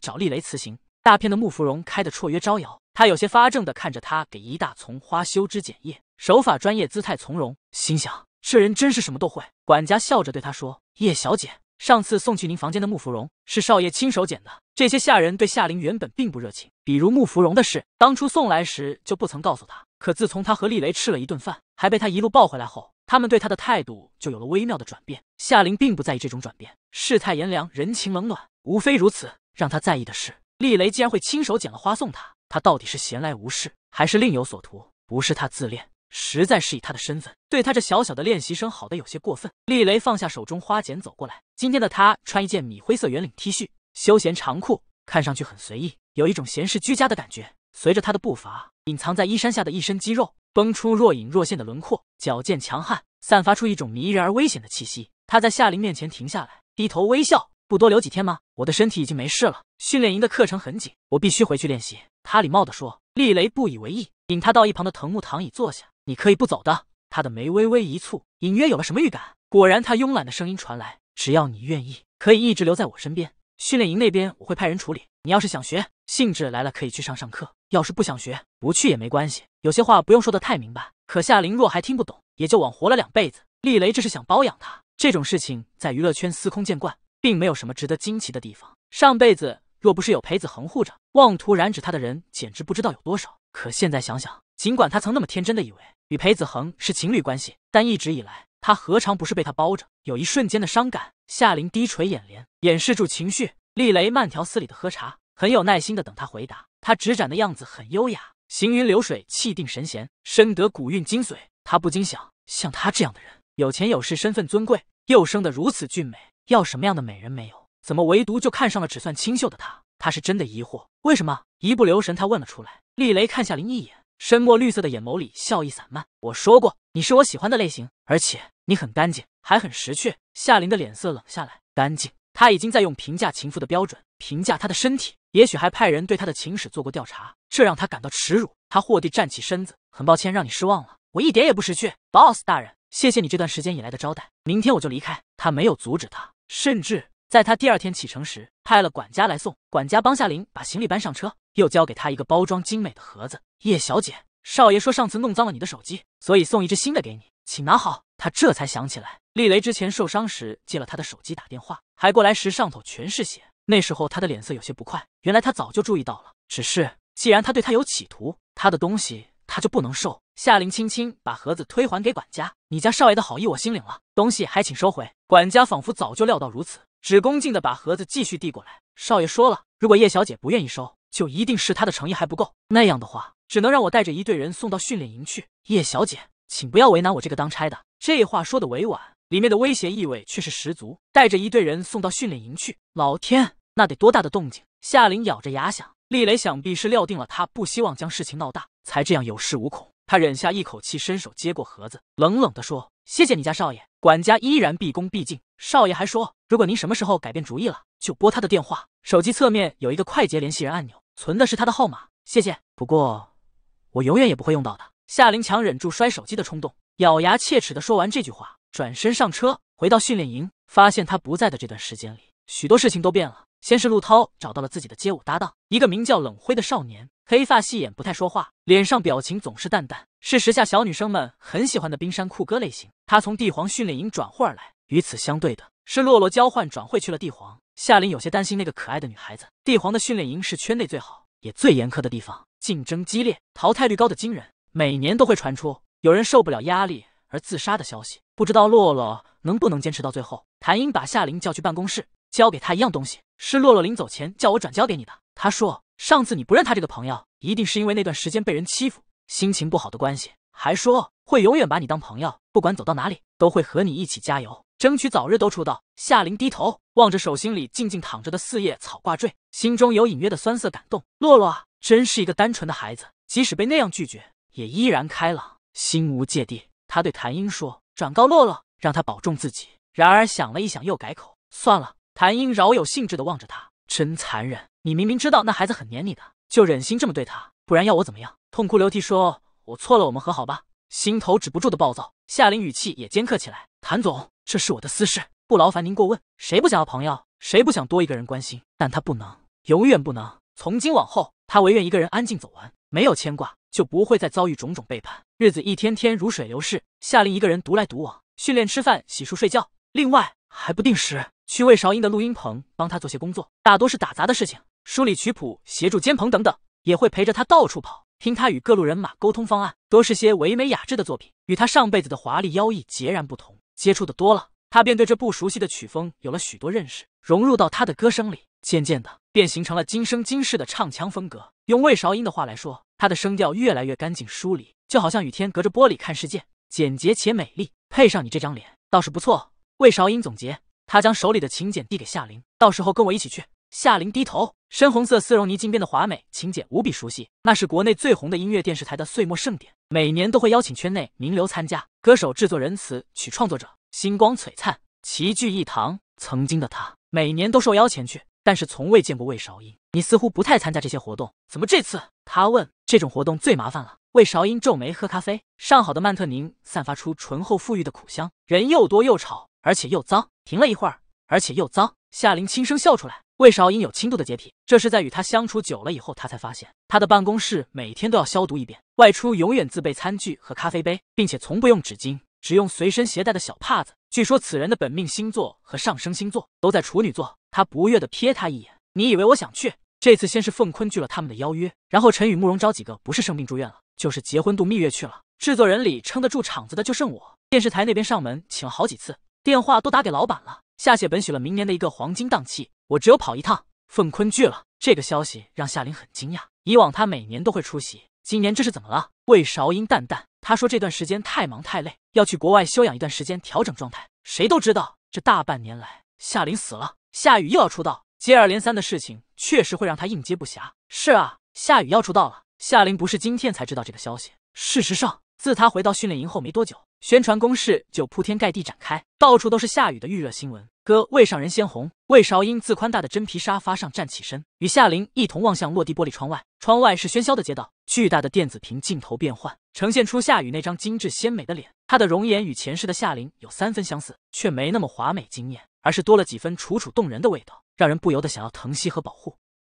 找丽蕾辞行。大片的木芙蓉开得绰约招摇，他有些发怔的看着他给一大丛花修枝剪叶，手法专业，姿态从容，心想这人真是什么都会。管家笑着对他说：“叶小姐，上次送去您房间的木芙蓉是少爷亲手剪的。”这些下人对夏琳原本并不热情，比如穆芙蓉的事，当初送来时就不曾告诉他。可自从他和厉雷吃了一顿饭，还被他一路抱回来后，他们对他的态度就有了微妙的转变。夏琳并不在意这种转变，世态炎凉，人情冷暖，无非如此。让他在意的是，厉雷竟然会亲手捡了花送他，他到底是闲来无事，还是另有所图？不是他自恋，实在是以他的身份，对他这小小的练习生好的有些过分。厉雷放下手中花剪，走过来。今天的他穿一件米灰色圆领 T 恤。休闲长裤看上去很随意，有一种闲适居家的感觉。随着他的步伐，隐藏在衣衫下的一身肌肉绷出若隐若现的轮廓，矫健强悍，散发出一种迷人而危险的气息。他在夏琳面前停下来，低头微笑。不多留几天吗？我的身体已经没事了。训练营的课程很紧，我必须回去练习。他礼貌地说。利雷不以为意，引他到一旁的藤木躺椅坐下。你可以不走的。他的眉微微一蹙，隐约有了什么预感。果然，他慵懒的声音传来：“只要你愿意，可以一直留在我身边。”训练营那边我会派人处理。你要是想学，兴致来了可以去上上课；要是不想学，不去也没关系。有些话不用说的太明白，可夏琳若还听不懂，也就枉活了两辈子。厉雷这是想包养她，这种事情在娱乐圈司空见惯，并没有什么值得惊奇的地方。上辈子若不是有裴子恒护着，妄图染指他的人简直不知道有多少。可现在想想，尽管他曾那么天真的以为与裴子恒是情侣关系，但一直以来。他何尝不是被他包着？有一瞬间的伤感，夏琳低垂眼帘，掩饰住情绪。厉雷慢条斯理的喝茶，很有耐心的等他回答。他执盏的样子很优雅，行云流水，气定神闲，深得古韵精髓。他不禁想，像他这样的人，有钱有势，身份尊贵，又生得如此俊美，要什么样的美人没有？怎么唯独就看上了只算清秀的他？他是真的疑惑，为什么？一不留神，他问了出来。厉雷看夏琳一眼，深墨绿色的眼眸里笑意散漫。我说过，你是我喜欢的类型，而且。你很干净，还很识趣。夏琳的脸色冷下来，干净，他已经在用评价情妇的标准评价她的身体，也许还派人对她的情史做过调查，这让他感到耻辱。他霍地站起身子，很抱歉让你失望了，我一点也不识趣，boss 大人，谢谢你这段时间以来的招待，明天我就离开。他没有阻止他，甚至在他第二天启程时，派了管家来送。管家帮夏琳把行李搬上车，又交给他一个包装精美的盒子。叶小姐，少爷说上次弄脏了你的手机，所以送一只新的给你，请拿好。他这才想起来，厉雷之前受伤时借了他的手机打电话，还过来时上头全是血。那时候他的脸色有些不快。原来他早就注意到了，只是既然他对他有企图，他的东西他就不能收。夏林轻轻把盒子推还给管家：“你家少爷的好意我心领了，东西还请收回。”管家仿佛早就料到如此，只恭敬的把盒子继续递过来。少爷说了，如果叶小姐不愿意收，就一定是他的诚意还不够。那样的话，只能让我带着一队人送到训练营去。叶小姐，请不要为难我这个当差的。这话说的委婉，里面的威胁意味却是十足。带着一队人送到训练营去，老天，那得多大的动静！夏林咬着牙想，厉雷想必是料定了他不希望将事情闹大，才这样有恃无恐。他忍下一口气，伸手接过盒子，冷冷地说：“谢谢你家少爷。”管家依然毕恭毕敬。少爷还说，如果您什么时候改变主意了，就拨他的电话。手机侧面有一个快捷联系人按钮，存的是他的号码。谢谢。不过，我永远也不会用到的。夏林强忍住摔手机的冲动。咬牙切齿地说完这句话，转身上车，回到训练营。发现他不在的这段时间里，许多事情都变了。先是陆涛找到了自己的街舞搭档，一个名叫冷辉的少年，黑发细眼，不太说话，脸上表情总是淡淡，是时下小女生们很喜欢的冰山酷哥类型。他从帝皇训练营转会而来。与此相对的，是洛洛交换转会去了帝皇。夏琳有些担心那个可爱的女孩子。帝皇的训练营是圈内最好也最严苛的地方，竞争激烈，淘汰率高的惊人，每年都会传出。有人受不了压力而自杀的消息，不知道洛洛能不能坚持到最后。谭英把夏玲叫去办公室，交给他一样东西，是洛洛临走前叫我转交给你的。他说，上次你不认他这个朋友，一定是因为那段时间被人欺负，心情不好的关系。还说会永远把你当朋友，不管走到哪里都会和你一起加油，争取早日都出道。夏琳低头望着手心里静静躺着的四叶草挂坠，心中有隐约的酸涩感动。洛洛真是一个单纯的孩子，即使被那样拒绝，也依然开朗。心无芥蒂，他对谭英说：“转告洛洛，让他保重自己。”然而想了一想，又改口：“算了。”谭英饶有兴致地望着他，真残忍！你明明知道那孩子很黏你的，就忍心这么对他？不然要我怎么样？痛哭流涕说：“我错了，我们和好吧。”心头止不住的暴躁，夏林语气也尖刻起来：“谭总，这是我的私事，不劳烦您过问。谁不想要朋友？谁不想多一个人关心？但他不能，永远不能。从今往后，他唯愿一个人安静走完，没有牵挂。”就不会再遭遇种种背叛。日子一天天如水流逝，夏令一个人独来独往，训练、吃饭、洗漱、睡觉，另外还不定时去魏韶英的录音棚帮他做些工作，大多是打杂的事情，梳理曲谱、协助监棚等等，也会陪着他到处跑，听他与各路人马沟通方案，多是些唯美雅致的作品，与他上辈子的华丽妖异截然不同。接触的多了，他便对这不熟悉的曲风有了许多认识，融入到他的歌声里。渐渐的，便形成了今生今世的唱腔风格。用魏韶音的话来说，她的声调越来越干净疏离，就好像雨天隔着玻璃看世界，简洁且美丽。配上你这张脸，倒是不错。魏韶音总结，她将手里的请柬递给夏琳，到时候跟我一起去。”夏琳低头，深红色丝绒泥金边的华美请柬无比熟悉，那是国内最红的音乐电视台的岁末盛典，每年都会邀请圈内名流参加，歌手、制作人、词曲创作者，星光璀璨，齐聚一堂。曾经的她，每年都受邀前去。但是从未见过魏韶音。你似乎不太参加这些活动，怎么这次？他问。这种活动最麻烦了。魏韶音皱眉，喝咖啡，上好的曼特宁散发出醇厚馥郁的苦香。人又多又吵，而且又脏。停了一会儿，而且又脏。夏琳轻声笑出来。魏韶音有轻度的洁癖，这是在与他相处久了以后，他才发现。他的办公室每天都要消毒一遍，外出永远自备餐具和咖啡杯，并且从不用纸巾，只用随身携带的小帕子。据说此人的本命星座和上升星座都在处女座。他不悦地瞥他一眼，你以为我想去？这次先是凤坤拒了他们的邀约，然后陈宇、慕容找几个不是生病住院了，就是结婚度蜜月去了。制作人里撑得住场子的就剩我。电视台那边上门请了好几次，电话都打给老板了。夏雪本许了明年的一个黄金档期，我只有跑一趟。凤坤拒了，这个消息让夏琳很惊讶。以往他每年都会出席，今年这是怎么了？魏韶音淡淡，他说这段时间太忙太累，要去国外休养一段时间，调整状态。谁都知道，这大半年来，夏琳死了。夏雨又要出道，接二连三的事情确实会让他应接不暇。是啊，夏雨要出道了。夏琳不是今天才知道这个消息。事实上，自他回到训练营后没多久，宣传攻势就铺天盖地展开，到处都是夏雨的预热新闻。哥未上人先红。魏韶音自宽大的真皮沙发上站起身，与夏琳一同望向落地玻璃窗外。窗外是喧嚣的街道，巨大的电子屏镜头变换，呈现出夏雨那张精致鲜美的脸。她的容颜与前世的夏琳有三分相似，却没那么华美惊艳。而是多了几分楚楚动人的味道，让人不由得想要疼惜和保护。